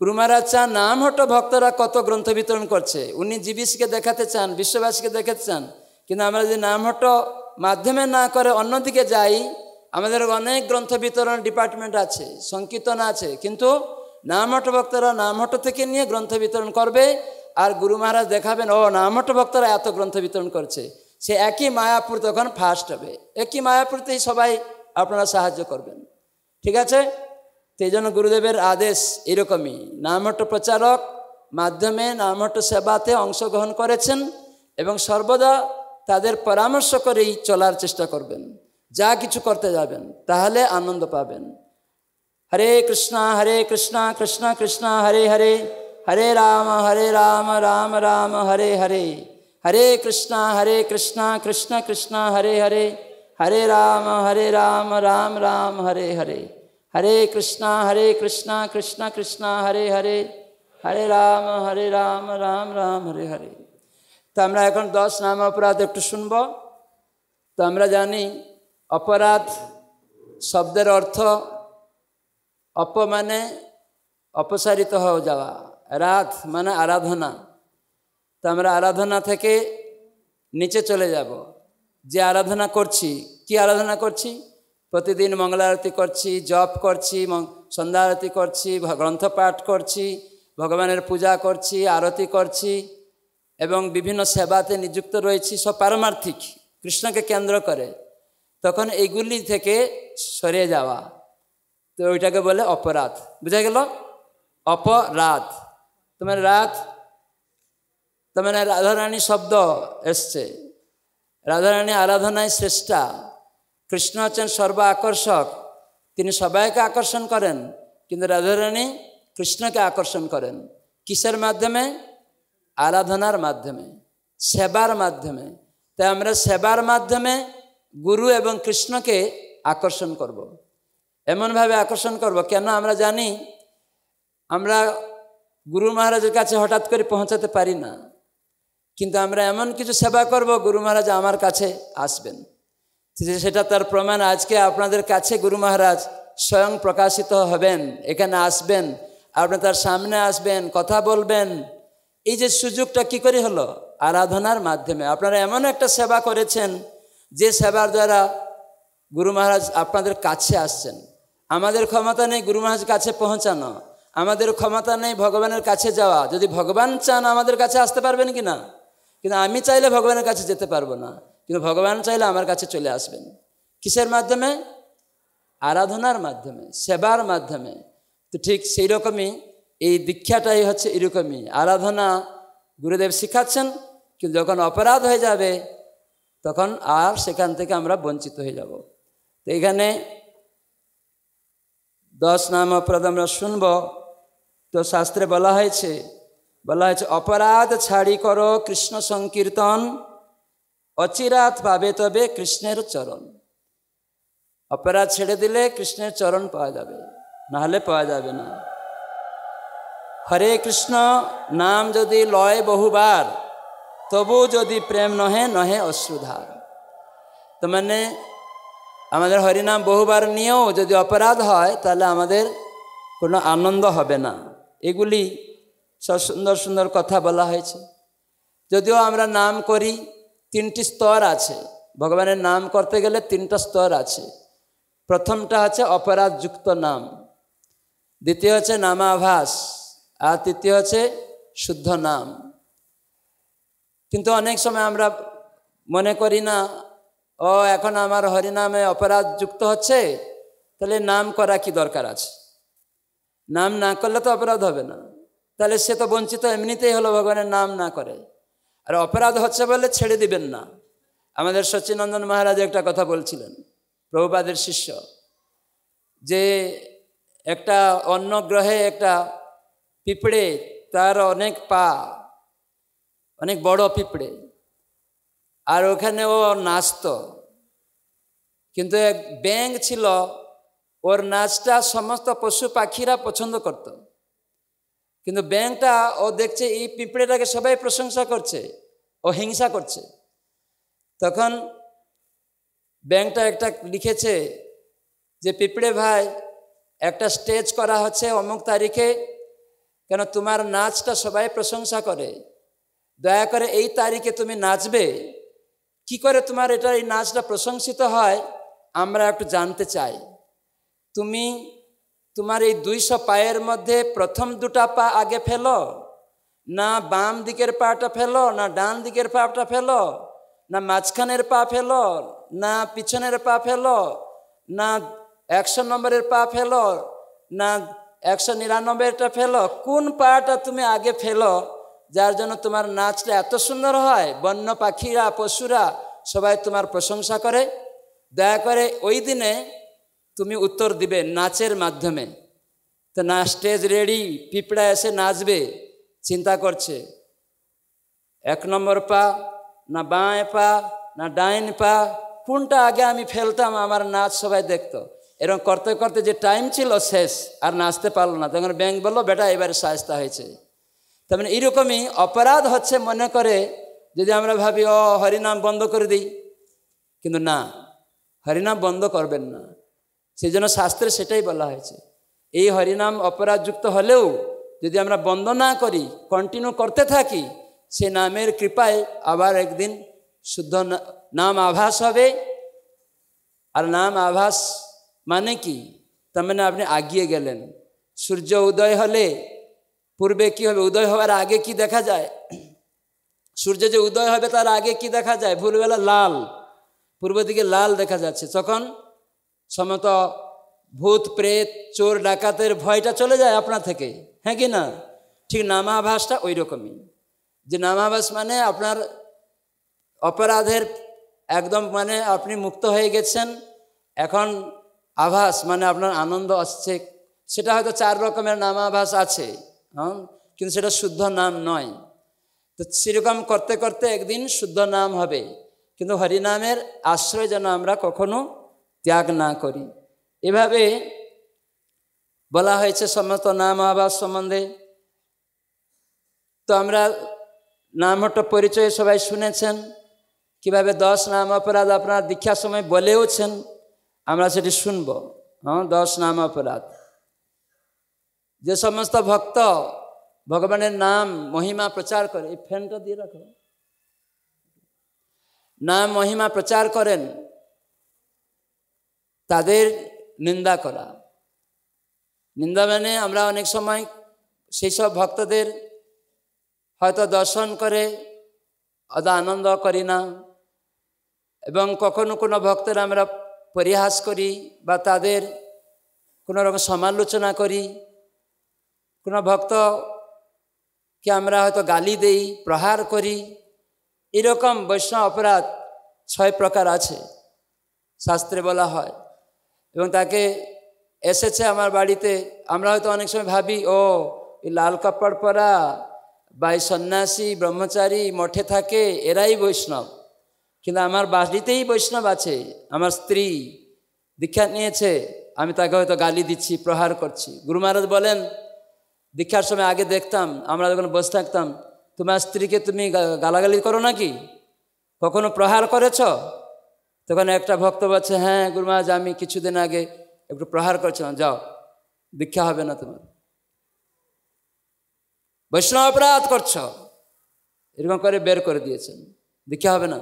গুরুমারাজ চান নাম হট ভক্তরা কত গ্রন্থ বিতরণ করছে উনি জিবিসকে দেখাতে চান বিশ্ববাসীকে দেখাতে চান কিন্তু আমরা যদি নাম হট মাধ্যমে না করে অন্যদিকে যাই আমাদের অনেক গ্রন্থ বিতরণ ডিপার্টমেন্ট আছে সংকীর্তন আছে কিন্তু নামহট্ট ভক্তরা নামহট্ট থেকে নিয়ে গ্রন্থ বিতরণ করবে আর গুরু মহারাজ দেখাবেন ও নামহট্ট ভক্তরা এত গ্রন্থ বিতরণ করছে সে একই মায়াপুর তখন ফার্স্ট হবে একই মায়াপুরতেই সবাই আপনারা সাহায্য করবেন ঠিক আছে সেই জন্য গুরুদেবের আদেশ এরকমই নামহট্ট প্রচারক মাধ্যমে নামহট্ট সেবাতে অংশগ্রহণ করেছেন এবং সর্বদা তাদের পরামর্শ করেই চলার চেষ্টা করবেন যা কিছু করতে যাবেন তাহলে আনন্দ পাবেন हरे कृष्णा हरे कृष्णा कृष्णा कृष्णा हरे हरे हरे राम हरे राम राम राम हरे हरे हरे कृष्णा हरे कृष्णा कृष्णा कृष्णा हरे हरे हरे राम हरे राम राम राम हरे हरे हरे कृष्णा हरे कृष्णा कृष्णा कृष्णा हरे हरे हरे राम हरे राम राम राम हरे हरे तो हमें এখন दस नाम अपराध एक सुनब तो हमें जानी अपराध शब्दर अर्थ অপ মানে অপসারিত হয়ে যাওয়া রাধ মানে আরাধনা তো আমরা আরাধনা থেকে নিচে চলে যাব যে আরাধনা করছি কি আরাধনা করছি প্রতিদিন আরতি করছি জপ করছি সন্ধ্যা আরতি করছি গ্রন্থ পাঠ করছি ভগবানের পূজা করছি আরতি করছি এবং বিভিন্ন সেবাতে নিযুক্ত রয়েছি সব পারমার্থিক কৃষ্ণকে কেন্দ্র করে তখন এইগুলি থেকে সরে যাওয়া তো ওইটাকে বলে অপরাধ বুঝা গেল অপরাধ তোমার মানে রাত তোমার মানে রাধারানী শব্দ এসছে রাধারানী আরাধনায় শ্রেষ্ঠা কৃষ্ণ হচ্ছেন সর্ব আকর্ষক তিনি সবাইকে আকর্ষণ করেন কিন্তু রাধারানী কৃষ্ণকে আকর্ষণ করেন কিসের মাধ্যমে আরাধনার মাধ্যমে সেবার মাধ্যমে তাই আমরা সেবার মাধ্যমে গুরু এবং কৃষ্ণকে আকর্ষণ করব। এমনভাবে আকর্ষণ করব কেন আমরা জানি আমরা গুরু মহারাজের কাছে হঠাৎ করে পৌঁছাতে পারি না কিন্তু আমরা এমন কিছু সেবা করব গুরু মহারাজ আমার কাছে আসবেন সেটা তার প্রমাণ আজকে আপনাদের কাছে গুরু মহারাজ স্বয়ং প্রকাশিত হবেন এখানে আসবেন আপনি তার সামনে আসবেন কথা বলবেন এই যে সুযোগটা কি করে হলো আরাধনার মাধ্যমে আপনারা এমন একটা সেবা করেছেন যে সেবার দ্বারা গুরু মহারাজ আপনাদের কাছে আসছেন আমাদের ক্ষমতা নেই গুরু মহারাজের কাছে পৌঁছানো আমাদের ক্ষমতা নেই ভগবানের কাছে যাওয়া যদি ভগবান চান আমাদের কাছে আসতে পারবেন কি না কিন্তু আমি চাইলে ভগবানের কাছে যেতে পারবো না কিন্তু ভগবান চাইলে আমার কাছে চলে আসবেন কিসের মাধ্যমে আরাধনার মাধ্যমে সেবার মাধ্যমে তো ঠিক সেই রকমই এই দীক্ষাটাই হচ্ছে এরকমই আরাধনা গুরুদেব শিখাচ্ছেন কিন্তু যখন অপরাধ হয়ে যাবে তখন আর সেখান থেকে আমরা বঞ্চিত হয়ে যাব তো এখানে দশ নাম অপরাধ আমরা শুনব তো শাস্ত্রে বলা হয়েছে বলা হয়েছে অপরাধ ছাড়ি করো কৃষ্ণ সংকীর্তন অচিরাত পাবে তবে কৃষ্ণের চরণ অপরাধ ছেড়ে দিলে কৃষ্ণের চরণ পাওয়া যাবে নাহলে পাওয়া যাবে না হরে কৃষ্ণ নাম যদি লয় বহুবার তবু যদি প্রেম নহে নহে অশ্রুধার তো মানে আমাদের হরিনাম বহুবার নিয়েও যদি অপরাধ হয় তাহলে আমাদের কোনো আনন্দ হবে না এগুলি সব সুন্দর সুন্দর কথা বলা হয়েছে যদিও আমরা নাম করি তিনটি স্তর আছে ভগবানের নাম করতে গেলে তিনটা স্তর আছে প্রথমটা হচ্ছে অপরাধযুক্ত নাম দ্বিতীয় হচ্ছে নামাভাস আর তৃতীয় হচ্ছে শুদ্ধ নাম কিন্তু অনেক সময় আমরা মনে করি না ও এখন আমার হরিনামে অপরাধ যুক্ত হচ্ছে তাহলে নাম করা কি দরকার আছে নাম না করলে তো অপরাধ হবে না তাহলে সে তো বঞ্চিত এমনিতেই হলো ভগবানের নাম না করে আর অপরাধ হচ্ছে বলে ছেড়ে দিবেন না আমাদের সচিনন্দন মহারাজ একটা কথা বলছিলেন প্রভুপাদের শিষ্য যে একটা অন্য গ্রহে একটা পিঁপড়ে তার অনেক পা অনেক বড় পিঁপড়ে আর ওখানে ও নাচত কিন্তু এক ব্যাঙ ছিল ওর নাচটা সমস্ত পশু পাখিরা পছন্দ করত কিন্তু ব্যাঙটা ও দেখছে এই পিঁপড়েটাকে সবাই প্রশংসা করছে ও হিংসা করছে তখন ব্যাংকটা একটা লিখেছে যে পিঁপড়ে ভাই একটা স্টেজ করা হচ্ছে অমুক তারিখে কেন তোমার নাচটা সবাই প্রশংসা করে দয়া করে এই তারিখে তুমি নাচবে কি করে তোমার এটা এই নাচটা প্রশংসিত হয় আমরা একটু জানতে চাই তুমি তোমার এই দুইশো পায়ের মধ্যে প্রথম দুটা পা আগে ফেলো না বাম দিকের পাটা ফেলো না ডান দিকের পাটা ফেলো না মাঝখানের পা ফেলো না পিছনের পা ফেলো না একশো নম্বরের পা ফেলো না একশো নিরানব্বইটা ফেলো কোন পাটা তুমি আগে ফেলো যার জন্য তোমার নাচটা এত সুন্দর হয় বন্য পাখিরা পশুরা সবাই তোমার প্রশংসা করে দয়া করে ওই দিনে তুমি উত্তর দিবে নাচের মাধ্যমে তো না স্টেজ রেডি পিঁপড়া এসে নাচবে চিন্তা করছে এক নম্বর পা না বাঁয় পা না ডাইন পা কোনটা আগে আমি ফেলতাম আমার নাচ সবাই দেখত এরকম করতে করতে যে টাইম ছিল শেষ আর নাচতে পারলো না তখন ব্যাংক বললো বেটা এবারে সাজতা হয়েছে তার মানে এইরকমই অপরাধ হচ্ছে মনে করে যদি আমরা ভাবি ও হরিনাম বন্ধ করে দিই কিন্তু না হরিনাম বন্ধ করবেন না সেই জন্য শাস্ত্রে সেটাই বলা হয়েছে এই হরিনাম অপরাধযুক্ত হলেও যদি আমরা বন্ধ না করি কন্টিনিউ করতে থাকি সে নামের কৃপায় আবার একদিন শুদ্ধ নাম আভাস হবে আর নাম আভাস মানে কি তার মানে আপনি আগিয়ে গেলেন সূর্য উদয় হলে পূর্বে কি হবে উদয় হওয়ার আগে কি দেখা যায় সূর্য যে উদয় হবে তার আগে কি দেখা যায় ভোরবেলা লাল পূর্ব দিকে লাল দেখা যাচ্ছে তখন সমত ভূত প্রেত চোর ডাকাতের ভয়টা চলে যায় আপনার থেকে হ্যাঁ কি না ঠিক নামাভাসটা ওই রকমই যে নামাভাস মানে আপনার অপরাধের একদম মানে আপনি মুক্ত হয়ে গেছেন এখন আভাস মানে আপনার আনন্দ আসছে সেটা হয়তো চার রকমের নামাভাস আছে হ্যাঁ কিন্তু সেটা শুদ্ধ নাম নয় তো সেরকম করতে করতে একদিন শুদ্ধ নাম হবে কিন্তু হরিনামের আশ্রয় যেন আমরা কখনো ত্যাগ না করি এভাবে বলা হয়েছে সমস্ত নাম আবাস সম্বন্ধে তো আমরা নামটা পরিচয় সবাই শুনেছেন কিভাবে দশ নাম অপরাধ আপনার দীক্ষার সময় বলেওছেন আমরা সেটি শুনব হ্যাঁ দশ নাম অপরাধ যে সমস্ত ভক্ত ভগবানের নাম মহিমা প্রচার করে এই ফ্যানটা দিয়ে রাখো নাম মহিমা প্রচার করেন তাদের নিন্দা করা নিন্দা মানে আমরা অনেক সময় সেই সব ভক্তদের হয়তো দর্শন করে অদা আনন্দ করি না এবং কখনো কোনো ভক্তের আমরা পরিহাস করি বা তাদের কোনো রকম সমালোচনা করি কোনো ভক্তকে আমরা হয়তো গালি দেই প্রহার করি এরকম বৈষ্ণব অপরাধ ছয় প্রকার আছে শাস্ত্রে বলা হয় এবং তাকে এসেছে আমার বাড়িতে আমরা হয়তো অনেক সময় ভাবি ও লাল কাপড় পরা বা সন্ন্যাসী ব্রহ্মচারী মঠে থাকে এরাই বৈষ্ণব কিন্তু আমার বাড়িতেই বৈষ্ণব আছে আমার স্ত্রী দীক্ষা নিয়েছে আমি তাকে হয়তো গালি দিচ্ছি প্রহার করছি গুরু মহারাজ বলেন দীক্ষার সময় আগে দেখতাম আমরা যখন বসে থাকতাম তোমার স্ত্রীকে তুমি গালাগালি করো নাকি কখনো প্রহার করেছ তখন একটা ভক্ত বলছে হ্যাঁ গুরুমাজ আমি কিছুদিন আগে একটু প্রহার করেছিলাম যাও দীক্ষা হবে না তোমার বৈষ্ণব অপরাধ করছ এরকম করে বের করে দিয়েছেন দীক্ষা হবে না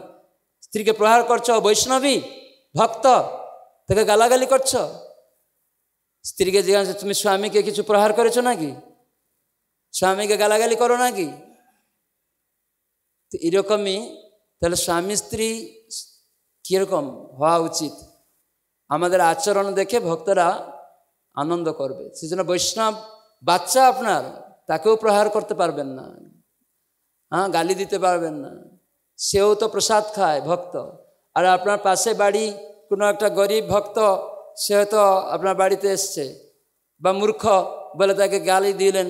স্ত্রীকে প্রহার করছ বৈষ্ণবী ভক্ত তাকে গালাগালি করছ স্ত্রীকে জিজ্ঞাসা তুমি স্বামীকে কিছু প্রহার করেছো নাকি স্বামীকে গালাগালি করো নাকি তো এরকমই তাহলে স্বামী স্ত্রী কীরকম হওয়া উচিত আমাদের আচরণ দেখে ভক্তরা আনন্দ করবে সেজন্য বৈষ্ণব বাচ্চা আপনার তাকেও প্রহার করতে পারবেন না হ্যাঁ গালি দিতে পারবেন না সেও তো প্রসাদ খায় ভক্ত আর আপনার পাশে বাড়ি কোনো একটা গরিব ভক্ত সে হয়তো আপনার বাড়িতে এসছে বা মূর্খ বলে তাকে গালি দিলেন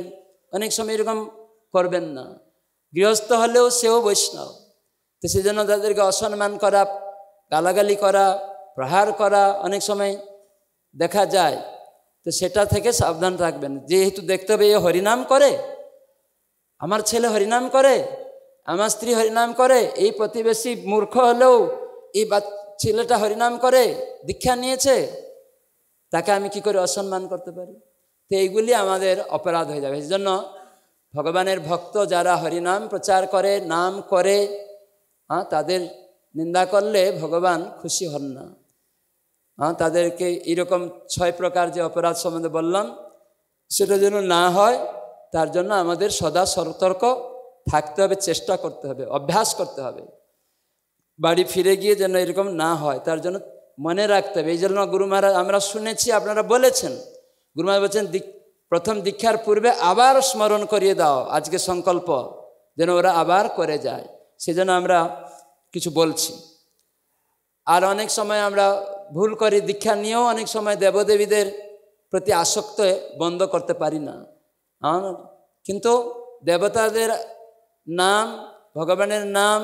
অনেক সময় এরকম করবেন না গৃহস্থ হলেও সেও বৈষ্ণব তো সেজন্য তাদেরকে অসম্মান করা গালাগালি করা প্রহার করা অনেক সময় দেখা যায় তো সেটা থেকে সাবধান থাকবেন যেহেতু দেখতে হবে এ হরিনাম করে আমার ছেলে হরিনাম করে আমার স্ত্রী হরিনাম করে এই প্রতিবেশী মূর্খ হলেও এই বা ছেলেটা হরিনাম করে দীক্ষা নিয়েছে তাকে আমি কি করে অসম্মান করতে পারি তো এইগুলি আমাদের অপরাধ হয়ে যাবে জন্য ভগবানের ভক্ত যারা হরিনাম প্রচার করে নাম করে হ্যাঁ তাদের নিন্দা করলে ভগবান খুশি হন না হ্যাঁ তাদেরকে এরকম ছয় প্রকার যে অপরাধ সম্বন্ধে বললাম সেটা যেন না হয় তার জন্য আমাদের সদা সতর্ক থাকতে হবে চেষ্টা করতে হবে অভ্যাস করতে হবে বাড়ি ফিরে গিয়ে যেন এরকম না হয় তার জন্য মনে রাখতে হবে এই জন্য গুরু মহারাজ আমরা শুনেছি আপনারা বলেছেন গুরুমা বলছেন প্রথম দীক্ষার পূর্বে আবার স্মরণ করিয়ে দাও আজকে সংকল্প যেন ওরা আবার করে যায় সেজন্য আমরা কিছু বলছি আর অনেক সময় আমরা ভুল করি দীক্ষা নিয়েও অনেক সময় দেবদেবীদের প্রতি আসক্ত বন্ধ করতে পারি না হ্যাঁ? কিন্তু দেবতাদের নাম ভগবানের নাম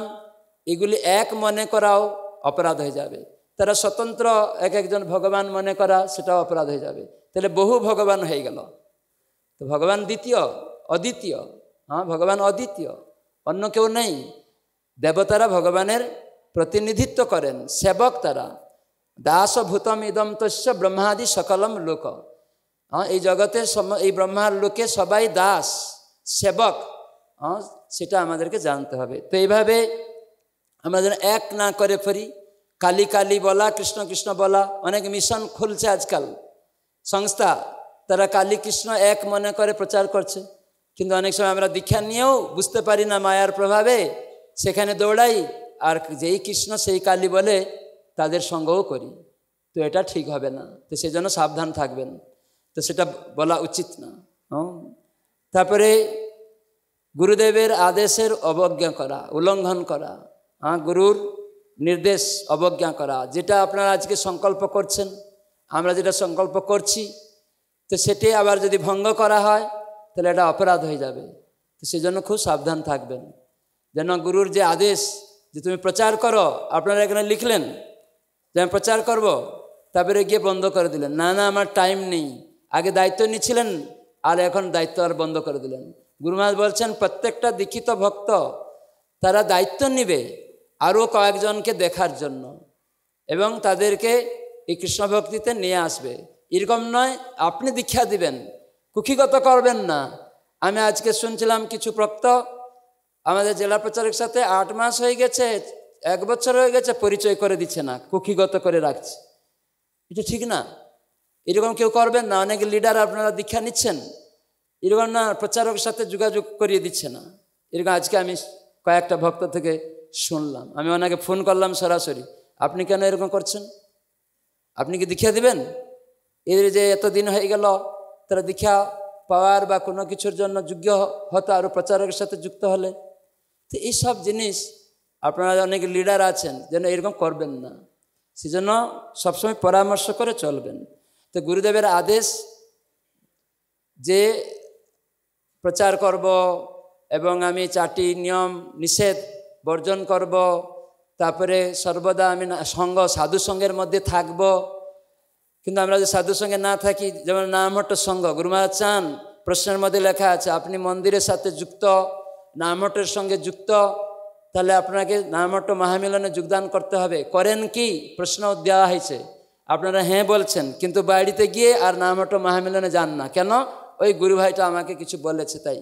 এগুলি এক মনে করাও অপরাধ হয়ে যাবে তারা স্বতন্ত্র এক একজন ভগবান মনে করা সেটা অপরাধ হয়ে যাবে তাহলে বহু ভগবান হয়ে গেল তো ভগবান দ্বিতীয় অদ্বিতীয় হ্যাঁ ভগবান অদ্বিতীয় অন্য কেউ নেই দেবতারা ভগবানের প্রতিনিধিত্ব করেন সেবক তারা দাসভূতম ইদম তস্য ব্রহ্মাদি সকলম লোক হ্যাঁ এই জগতে এই ব্রহ্মার লোকে সবাই দাস সেবক হ্যাঁ সেটা আমাদেরকে জানতে হবে তো এইভাবে আমরা যেন এক না করে ফেরি কালী কালী বলা কৃষ্ণ কৃষ্ণ বলা অনেক মিশন খুলছে আজকাল সংস্থা তারা কালী কৃষ্ণ এক মনে করে প্রচার করছে কিন্তু অনেক সময় আমরা দীক্ষা নিয়েও বুঝতে পারি না মায়ার প্রভাবে সেখানে দৌড়াই আর যেই কৃষ্ণ সেই কালী বলে তাদের সঙ্গও করি তো এটা ঠিক হবে না তো সেই জন্য সাবধান থাকবেন তো সেটা বলা উচিত না তারপরে গুরুদেবের আদেশের অবজ্ঞা করা উল্লঙ্ঘন করা হ্যাঁ গুরুর নির্দেশ অবজ্ঞা করা যেটা আপনারা আজকে সংকল্প করছেন আমরা যেটা সংকল্প করছি তো সেটি আবার যদি ভঙ্গ করা হয় তাহলে এটা অপরাধ হয়ে যাবে তো সেজন্য খুব সাবধান থাকবেন যেন গুরুর যে আদেশ যে তুমি প্রচার করো আপনারা এখানে লিখলেন যে আমি প্রচার করব তারপরে গিয়ে বন্ধ করে দিলেন না না আমার টাইম নেই আগে দায়িত্ব নিছিলেন আর এখন দায়িত্ব আর বন্ধ করে দিলেন গুরুমাজ বলছেন প্রত্যেকটা দীক্ষিত ভক্ত তারা দায়িত্ব নিবে আরও কয়েকজনকে দেখার জন্য এবং তাদেরকে এই কৃষ্ণ ভক্তিতে নিয়ে আসবে এরকম নয় আপনি দীক্ষা দিবেন কুখিগত করবেন না আমি আজকে শুনছিলাম কিছু প্রক্ত আমাদের জেলা প্রচারকের সাথে আট মাস হয়ে গেছে এক বছর হয়ে গেছে পরিচয় করে দিচ্ছে না কুখিগত করে রাখছে এটা ঠিক না এরকম কেউ করবেন না অনেক লিডার আপনারা দীক্ষা নিচ্ছেন এরকম না প্রচারকের সাথে যোগাযোগ করিয়ে দিচ্ছে না এরকম আজকে আমি কয়েকটা ভক্ত থেকে শুনলাম আমি ওনাকে ফোন করলাম সরাসরি আপনি কেন এরকম করছেন আপনি কি দীক্ষা দিবেন এর যে এতদিন হয়ে গেল তারা দীক্ষা পাওয়ার বা কোনো কিছুর জন্য যোগ্য হতো আরও প্রচারকের সাথে যুক্ত হলে তো এইসব জিনিস আপনারা অনেক লিডার আছেন যেন এরকম করবেন না সেজন্য সবসময় পরামর্শ করে চলবেন তো গুরুদেবের আদেশ যে প্রচার করব এবং আমি চারটি নিয়ম নিষেধ বর্জন করব তারপরে সর্বদা আমি সঙ্গ সাধু সঙ্গের মধ্যে থাকব কিন্তু আমরা যদি সাধু সঙ্গে না থাকি যেমন নামহট্ট সঙ্গ গুরু চান প্রশ্নের মধ্যে লেখা আছে আপনি মন্দিরের সাথে যুক্ত নামহটের সঙ্গে যুক্ত তাহলে আপনাকে নামহট্ট মহামিলনে যোগদান করতে হবে করেন কি প্রশ্ন দেওয়া হয়েছে আপনারা হ্যাঁ বলছেন কিন্তু বাড়িতে গিয়ে আর নামহট্ট মহামিলনে যান না কেন ওই গুরু ভাইটা আমাকে কিছু বলেছে তাই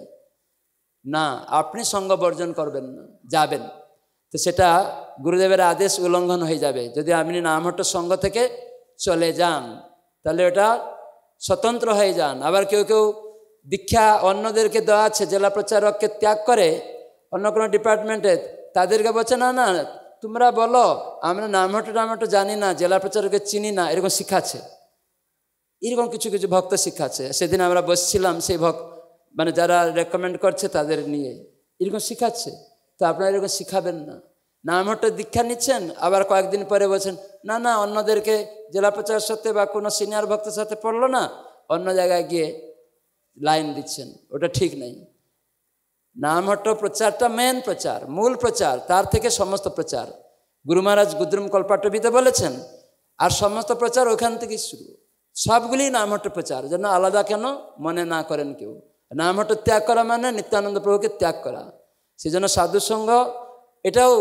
না আপনি সঙ্গ বর্জন করবেন না যাবেন তো সেটা গুরুদেবের আদেশ উল্লঙ্ঘন হয়ে যাবে যদি আপনি নামহট্ট সঙ্গ থেকে চলে যান তাহলে ওটা স্বতন্ত্র হয়ে যান আবার কেউ কেউ দীক্ষা অন্যদেরকে দেওয়া আছে জেলা প্রচারককে ত্যাগ করে অন্য কোনো ডিপার্টমেন্টে তাদেরকে বলছে না না তোমরা বলো আমরা নামহট্ট নামহট্ট জানি না জেলা প্রচারককে চিনি না এরকম শিখাচ্ছে এরকম কিছু কিছু ভক্ত শিখাচ্ছে সেদিন আমরা বসছিলাম সেই ভক্ত মানে যারা রেকমেন্ড করছে তাদের নিয়ে এরকম শিখাচ্ছে তো আপনারা এরকম শিখাবেন না নামহট্ট দীক্ষা নিচ্ছেন আবার কয়েকদিন পরে বলছেন না না অন্যদেরকে জেলা প্রচারের সাথে বা কোনো সিনিয়র ভক্তের সাথে পড়লো না অন্য জায়গায় গিয়ে লাইন দিচ্ছেন ওটা ঠিক নেই নামহট্ট প্রচারটা মেন প্রচার মূল প্রচার তার থেকে সমস্ত প্রচার গুরু মহারাজ গুদ্রুম কল্পাটবিতে বলেছেন আর সমস্ত প্রচার ওখান থেকেই শুরু সবগুলি নামহট্ট প্রচার যেন আলাদা কেন মনে না করেন কেউ নামহট ত্যাগ করা মানে নিত্যানন্দ প্রভুকে ত্যাগ করা সেজন্য সাধুসঙ্গ এটাও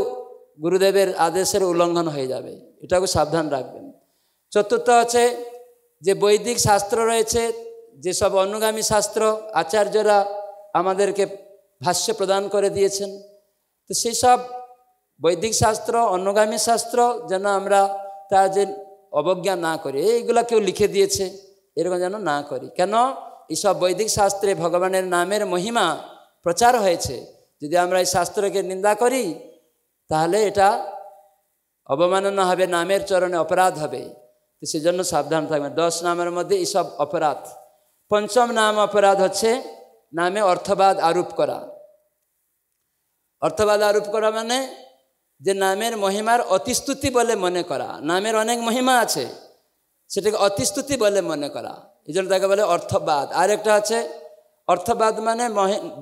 গুরুদেবের আদেশের উল্লঙ্ঘন হয়ে যাবে এটাকে সাবধান রাখবেন চতুর্থ আছে যে বৈদিক শাস্ত্র রয়েছে যেসব অনুগামী শাস্ত্র আচার্যরা আমাদেরকে ভাষ্য প্রদান করে দিয়েছেন তো সেই সব বৈদিক শাস্ত্র অনুগামী শাস্ত্র যেন আমরা তা যে অবজ্ঞা না করি এইগুলা কেউ লিখে দিয়েছে এরকম যেন না করি কেন এসব বৈদিক শাস্ত্রে ভগবানের নামের মহিমা প্রচার হয়েছে যদি আমরা এই শাস্ত্রকে নিন্দা করি তাহলে এটা অবমাননা হবে নামের চরণে অপরাধ হবে তো সেজন্য সাবধান থাকবেন দশ নামের মধ্যে এসব অপরাধ পঞ্চম নাম অপরাধ হচ্ছে নামে অর্থবাদ আরোপ করা অর্থবাদ আরোপ করা মানে যে নামের মহিমার অতিস্তুতি বলে মনে করা নামের অনেক মহিমা আছে সেটাকে অতিস্তুতি বলে মনে করা এই জন্য তাকে বলে অর্থবাদ আরেকটা আছে অর্থবাদ মানে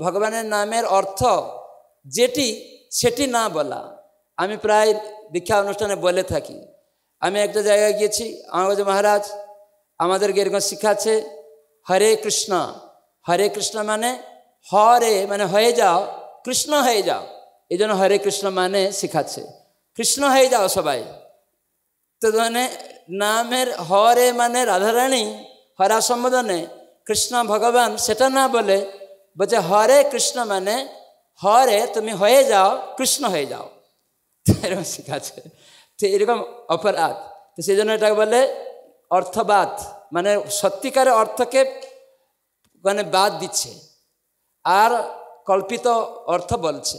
ভগবানের নামের অর্থ যেটি সেটি না বলা আমি প্রায় দীক্ষা অনুষ্ঠানে বলে থাকি আমি একটা জায়গায় গিয়েছি আমার মহারাজ আমাদেরকে এরকম শিখাচ্ছে হরে কৃষ্ণ হরে কৃষ্ণ মানে হরে মানে হয়ে যাও কৃষ্ণ হয়ে যাও এই জন্য হরে কৃষ্ণ মানে শিখাচ্ছে কৃষ্ণ হয়ে যাও সবাই তো মানে নামের হরে মানে রাধারানী হরা সম্বোধনে কৃষ্ণ ভগবান সেটা না বলে বলছে হরে কৃষ্ণ মানে হরে তুমি হয়ে যাও কৃষ্ণ হয়ে যাও এরকম শিখাচ্ছে তো এরকম অপরাধ তো সেই জন্য এটাকে বলে অর্থবাদ মানে সত্যিকারের অর্থকে মানে বাদ দিচ্ছে আর কল্পিত অর্থ বলছে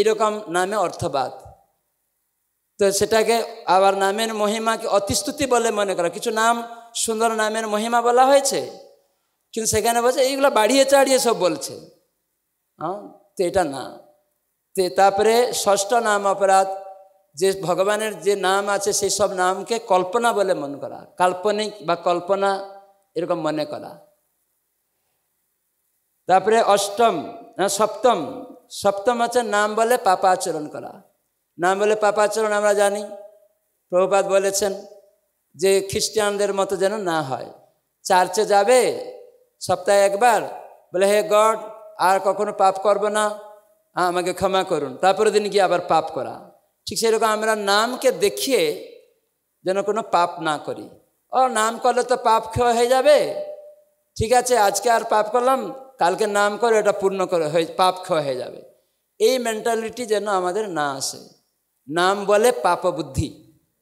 এরকম নামে অর্থবাদ তো সেটাকে আবার নামের মহিমাকে অতিস্তুতি বলে মনে করা কিছু নাম সুন্দর নামের মহিমা বলা হয়েছে কিন্তু সেখানে বলছে এইগুলো বাড়িয়ে চাড়িয়ে সব বলছে হ্যাঁ তো এটা না তে তারপরে ষষ্ঠ নাম অপরাধ যে ভগবানের যে নাম আছে সেই সব নামকে কল্পনা বলে মনে করা কাল্পনিক বা কল্পনা এরকম মনে করা তারপরে অষ্টম সপ্তম সপ্তম আছে নাম বলে পাপাচরণ করা নাম বলে পাপাচরণ আমরা জানি প্রভুপাত বলেছেন যে খ্রিস্টানদের মতো যেন না হয় চার্চে যাবে সপ্তাহে একবার বলে হে গড আর কখনো পাপ করব না আমাকে ক্ষমা করুন তারপরে দিন গিয়ে আবার পাপ করা ঠিক সেরকম আমরা নামকে দেখিয়ে যেন কোনো পাপ না করি ও নাম করলে তো পাপ ক্ষয় হয়ে যাবে ঠিক আছে আজকে আর পাপ করলাম কালকে নাম করে এটা পূর্ণ করে হয়ে পাপ ক্ষয় হয়ে যাবে এই মেন্টালিটি যেন আমাদের না আসে নাম বলে পাপ বুদ্ধি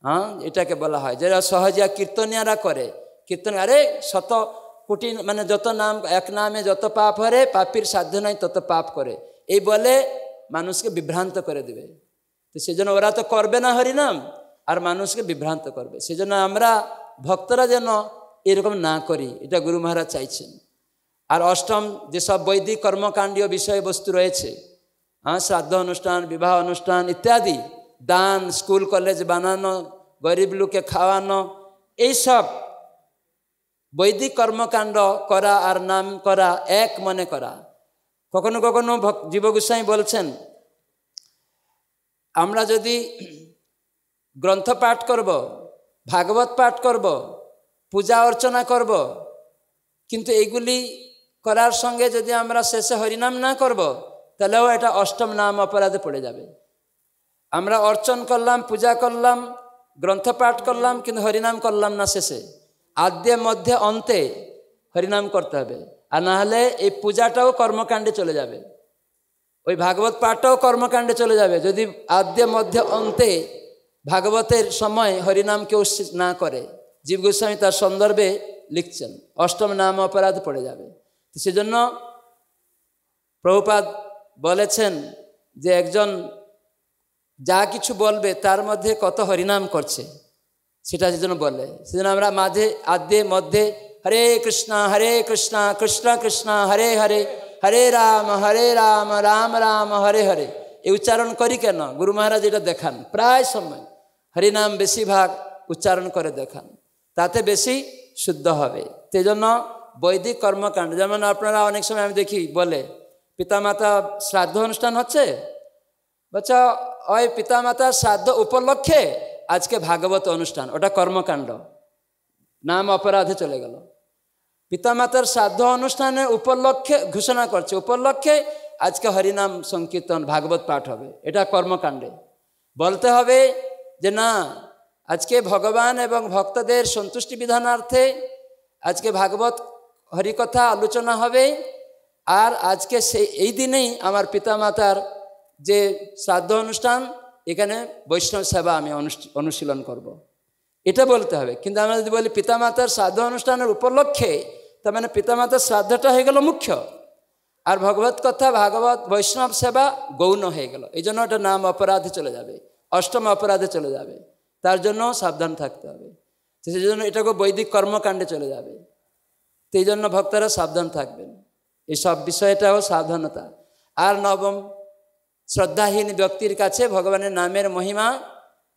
হ্যাঁ এটাকে বলা হয় যেটা সহজিয়া কীর্তনিয়ারা করে কীর্তন আরে শত কোটি মানে যত নাম এক নামে যত পাপ হরে পাপির সাধ্য নাই তত পাপ করে এই বলে মানুষকে বিভ্রান্ত করে দেবে তো সেজন্য ওরা তো করবে না হরিনাম আর মানুষকে বিভ্রান্ত করবে সেজন্য আমরা ভক্তরা যেন এরকম না করি এটা গুরু মহারাজ চাইছেন আর অষ্টম যেসব বৈদিক কর্মকাণ্ডীয় বিষয়বস্তু রয়েছে হ্যাঁ শ্রাদ্ধ অনুষ্ঠান বিবাহ অনুষ্ঠান ইত্যাদি দান স্কুল কলেজ বানানো গরিব লোকে খাওয়ানো এইসব বৈদিক কর্মকাণ্ড করা আর নাম করা এক মনে করা কখনো কখনো জীবগোস্বাই বলছেন আমরা যদি গ্রন্থ পাঠ করব ভাগবত পাঠ করব পূজা অর্চনা করব কিন্তু এইগুলি করার সঙ্গে যদি আমরা শেষে হরিনাম না করব তাহলেও এটা অষ্টম নাম অপরাধে পড়ে যাবে আমরা অর্চন করলাম পূজা করলাম গ্রন্থ পাঠ করলাম কিন্তু হরিনাম করলাম না শেষে আদ্যে মধ্যে অন্তে হরিনাম করতে হবে আর না হলে এই পূজাটাও কর্মকাণ্ডে চলে যাবে ওই ভাগবত পাঠটাও কর্মকাণ্ডে চলে যাবে যদি আদ্যে মধ্যে অন্তে ভাগবতের সময় হরিনাম কেউ না করে জীব গোস্বামী তার সন্দর্ভে লিখছেন অষ্টম নাম অপরাধ পড়ে যাবে সেজন্য প্রভুপাদ বলেছেন যে একজন যা কিছু বলবে তার মধ্যে কত হরিনাম করছে সেটা যেজন্য বলে সেজন্য আমরা মাঝে আদ্যে মধ্যে হরে কৃষ্ণা হরে কৃষ্ণা কৃষ্ণ কৃষ্ণ হরে হরে হরে রাম হরে রাম রাম রাম হরে হরে এই উচ্চারণ করি কেন গুরু মহারাজ এটা দেখান প্রায় সময় হরিনাম বেশিরভাগ উচ্চারণ করে দেখান তাতে বেশি শুদ্ধ হবে সেজন্য বৈদিক কর্মকাণ্ড যেমন আপনারা অনেক সময় আমি দেখি বলে পিতামাতা শ্রাদ্ধ অনুষ্ঠান হচ্ছে বাচ্চা ওই পিতামাতার শ্রাদ্ধ উপলক্ষে আজকে ভাগবত অনুষ্ঠান ওটা কর্মকাণ্ড নাম অপরাধে চলে গেল পিতামাতার শ্রাদ্ধ অনুষ্ঠানের উপলক্ষে ঘোষণা করছে উপলক্ষে আজকে হরিনাম সংকীর্তন ভাগবত পাঠ হবে এটা কর্মকাণ্ডে বলতে হবে যে না আজকে ভগবান এবং ভক্তদের সন্তুষ্টি বিধানার্থে আজকে ভাগবত হরিকথা আলোচনা হবে আর আজকে সেই এই দিনেই আমার পিতামাতার যে শ্রাদ্ধ অনুষ্ঠান এখানে বৈষ্ণব সেবা আমি অনুশীলন করব। এটা বলতে হবে কিন্তু আমরা যদি বলি পিতামাতার শ্রাদ্ধ অনুষ্ঠানের উপলক্ষে তার মানে পিতামাতার শ্রাদ্ধটা হয়ে গেল মুখ্য আর ভগবত কথা ভাগবত বৈষ্ণব সেবা গৌণ হয়ে গেল এই জন্য ওটা নাম অপরাধে চলে যাবে অষ্টম অপরাধে চলে যাবে তার জন্য সাবধান থাকতে হবে সেই জন্য এটাকে বৈদিক কর্মকাণ্ডে চলে যাবে তো এই জন্য ভক্তরা সাবধান থাকবেন এই সব বিষয়টাও সাবধানতা আর নবম শ্রদ্ধাহীন ব্যক্তির কাছে ভগবানের নামের মহিমা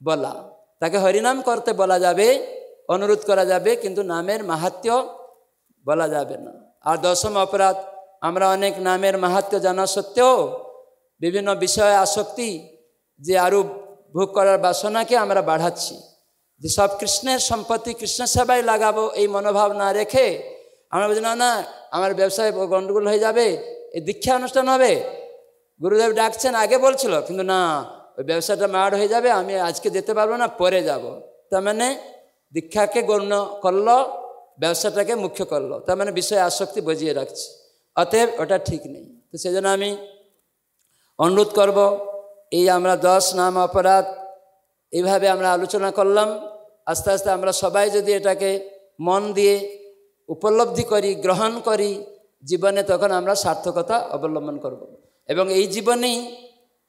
বলা তাকে হরিনাম করতে বলা যাবে অনুরোধ করা যাবে কিন্তু নামের মাহাত্ম বলা যাবে না আর দশম অপরাধ আমরা অনেক নামের মাহাত্ম জানা সত্ত্বেও বিভিন্ন বিষয়ে আসক্তি যে আরও ভোগ করার বাসনাকে আমরা বাড়াচ্ছি যে সব কৃষ্ণের সম্পত্তি কৃষ্ণ সেবায় লাগাবো এই মনোভাব না রেখে আমরা বুঝলাম না আমার ব্যবসায় গণ্ডগোল হয়ে যাবে এই দীক্ষা অনুষ্ঠান হবে গুরুদেব ডাকছেন আগে বলছিল কিন্তু না ওই ব্যবসাটা মার হয়ে যাবে আমি আজকে যেতে পারবো না পরে যাব। তার মানে দীক্ষাকে গণ্য করলো ব্যবসাটাকে মুখ্য করলো তার মানে বিষয়ে আসক্তি বজিয়ে রাখছে অতএব ওটা ঠিক নেই তো সেজন্য আমি অনুরোধ করব এই আমরা দশ নাম অপরাধ এইভাবে আমরা আলোচনা করলাম আস্তে আস্তে আমরা সবাই যদি এটাকে মন দিয়ে উপলব্ধি করি গ্রহণ করি জীবনে তখন আমরা সার্থকতা অবলম্বন করবো এবং এই জীবনেই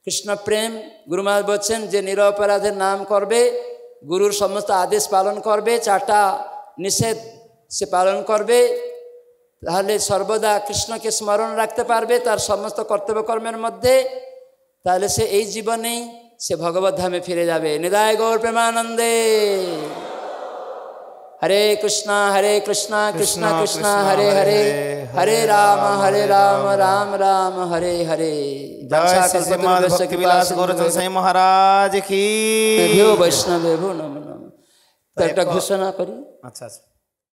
কৃষ্ণ প্রেম গুরুমাজ বলছেন যে নিরপরাধের নাম করবে গুরুর সমস্ত আদেশ পালন করবে চারটা নিষেধ সে পালন করবে তাহলে সর্বদা কৃষ্ণকে স্মরণ রাখতে পারবে তার সমস্ত কর্তব্যকর্মের মধ্যে তাহলে সে এই জীবনেই সে ভগবত ধামে ফিরে যাবে নিদায় গৌর প্রেমানন্দে हरे कृष्णा हरे कृष्णा कृष्णा कृष्णा हरे हरे हरे राम हरे राम राम राम हरे हरे जय महाराज की वैष्णव तटक करी अच्छा अच्छा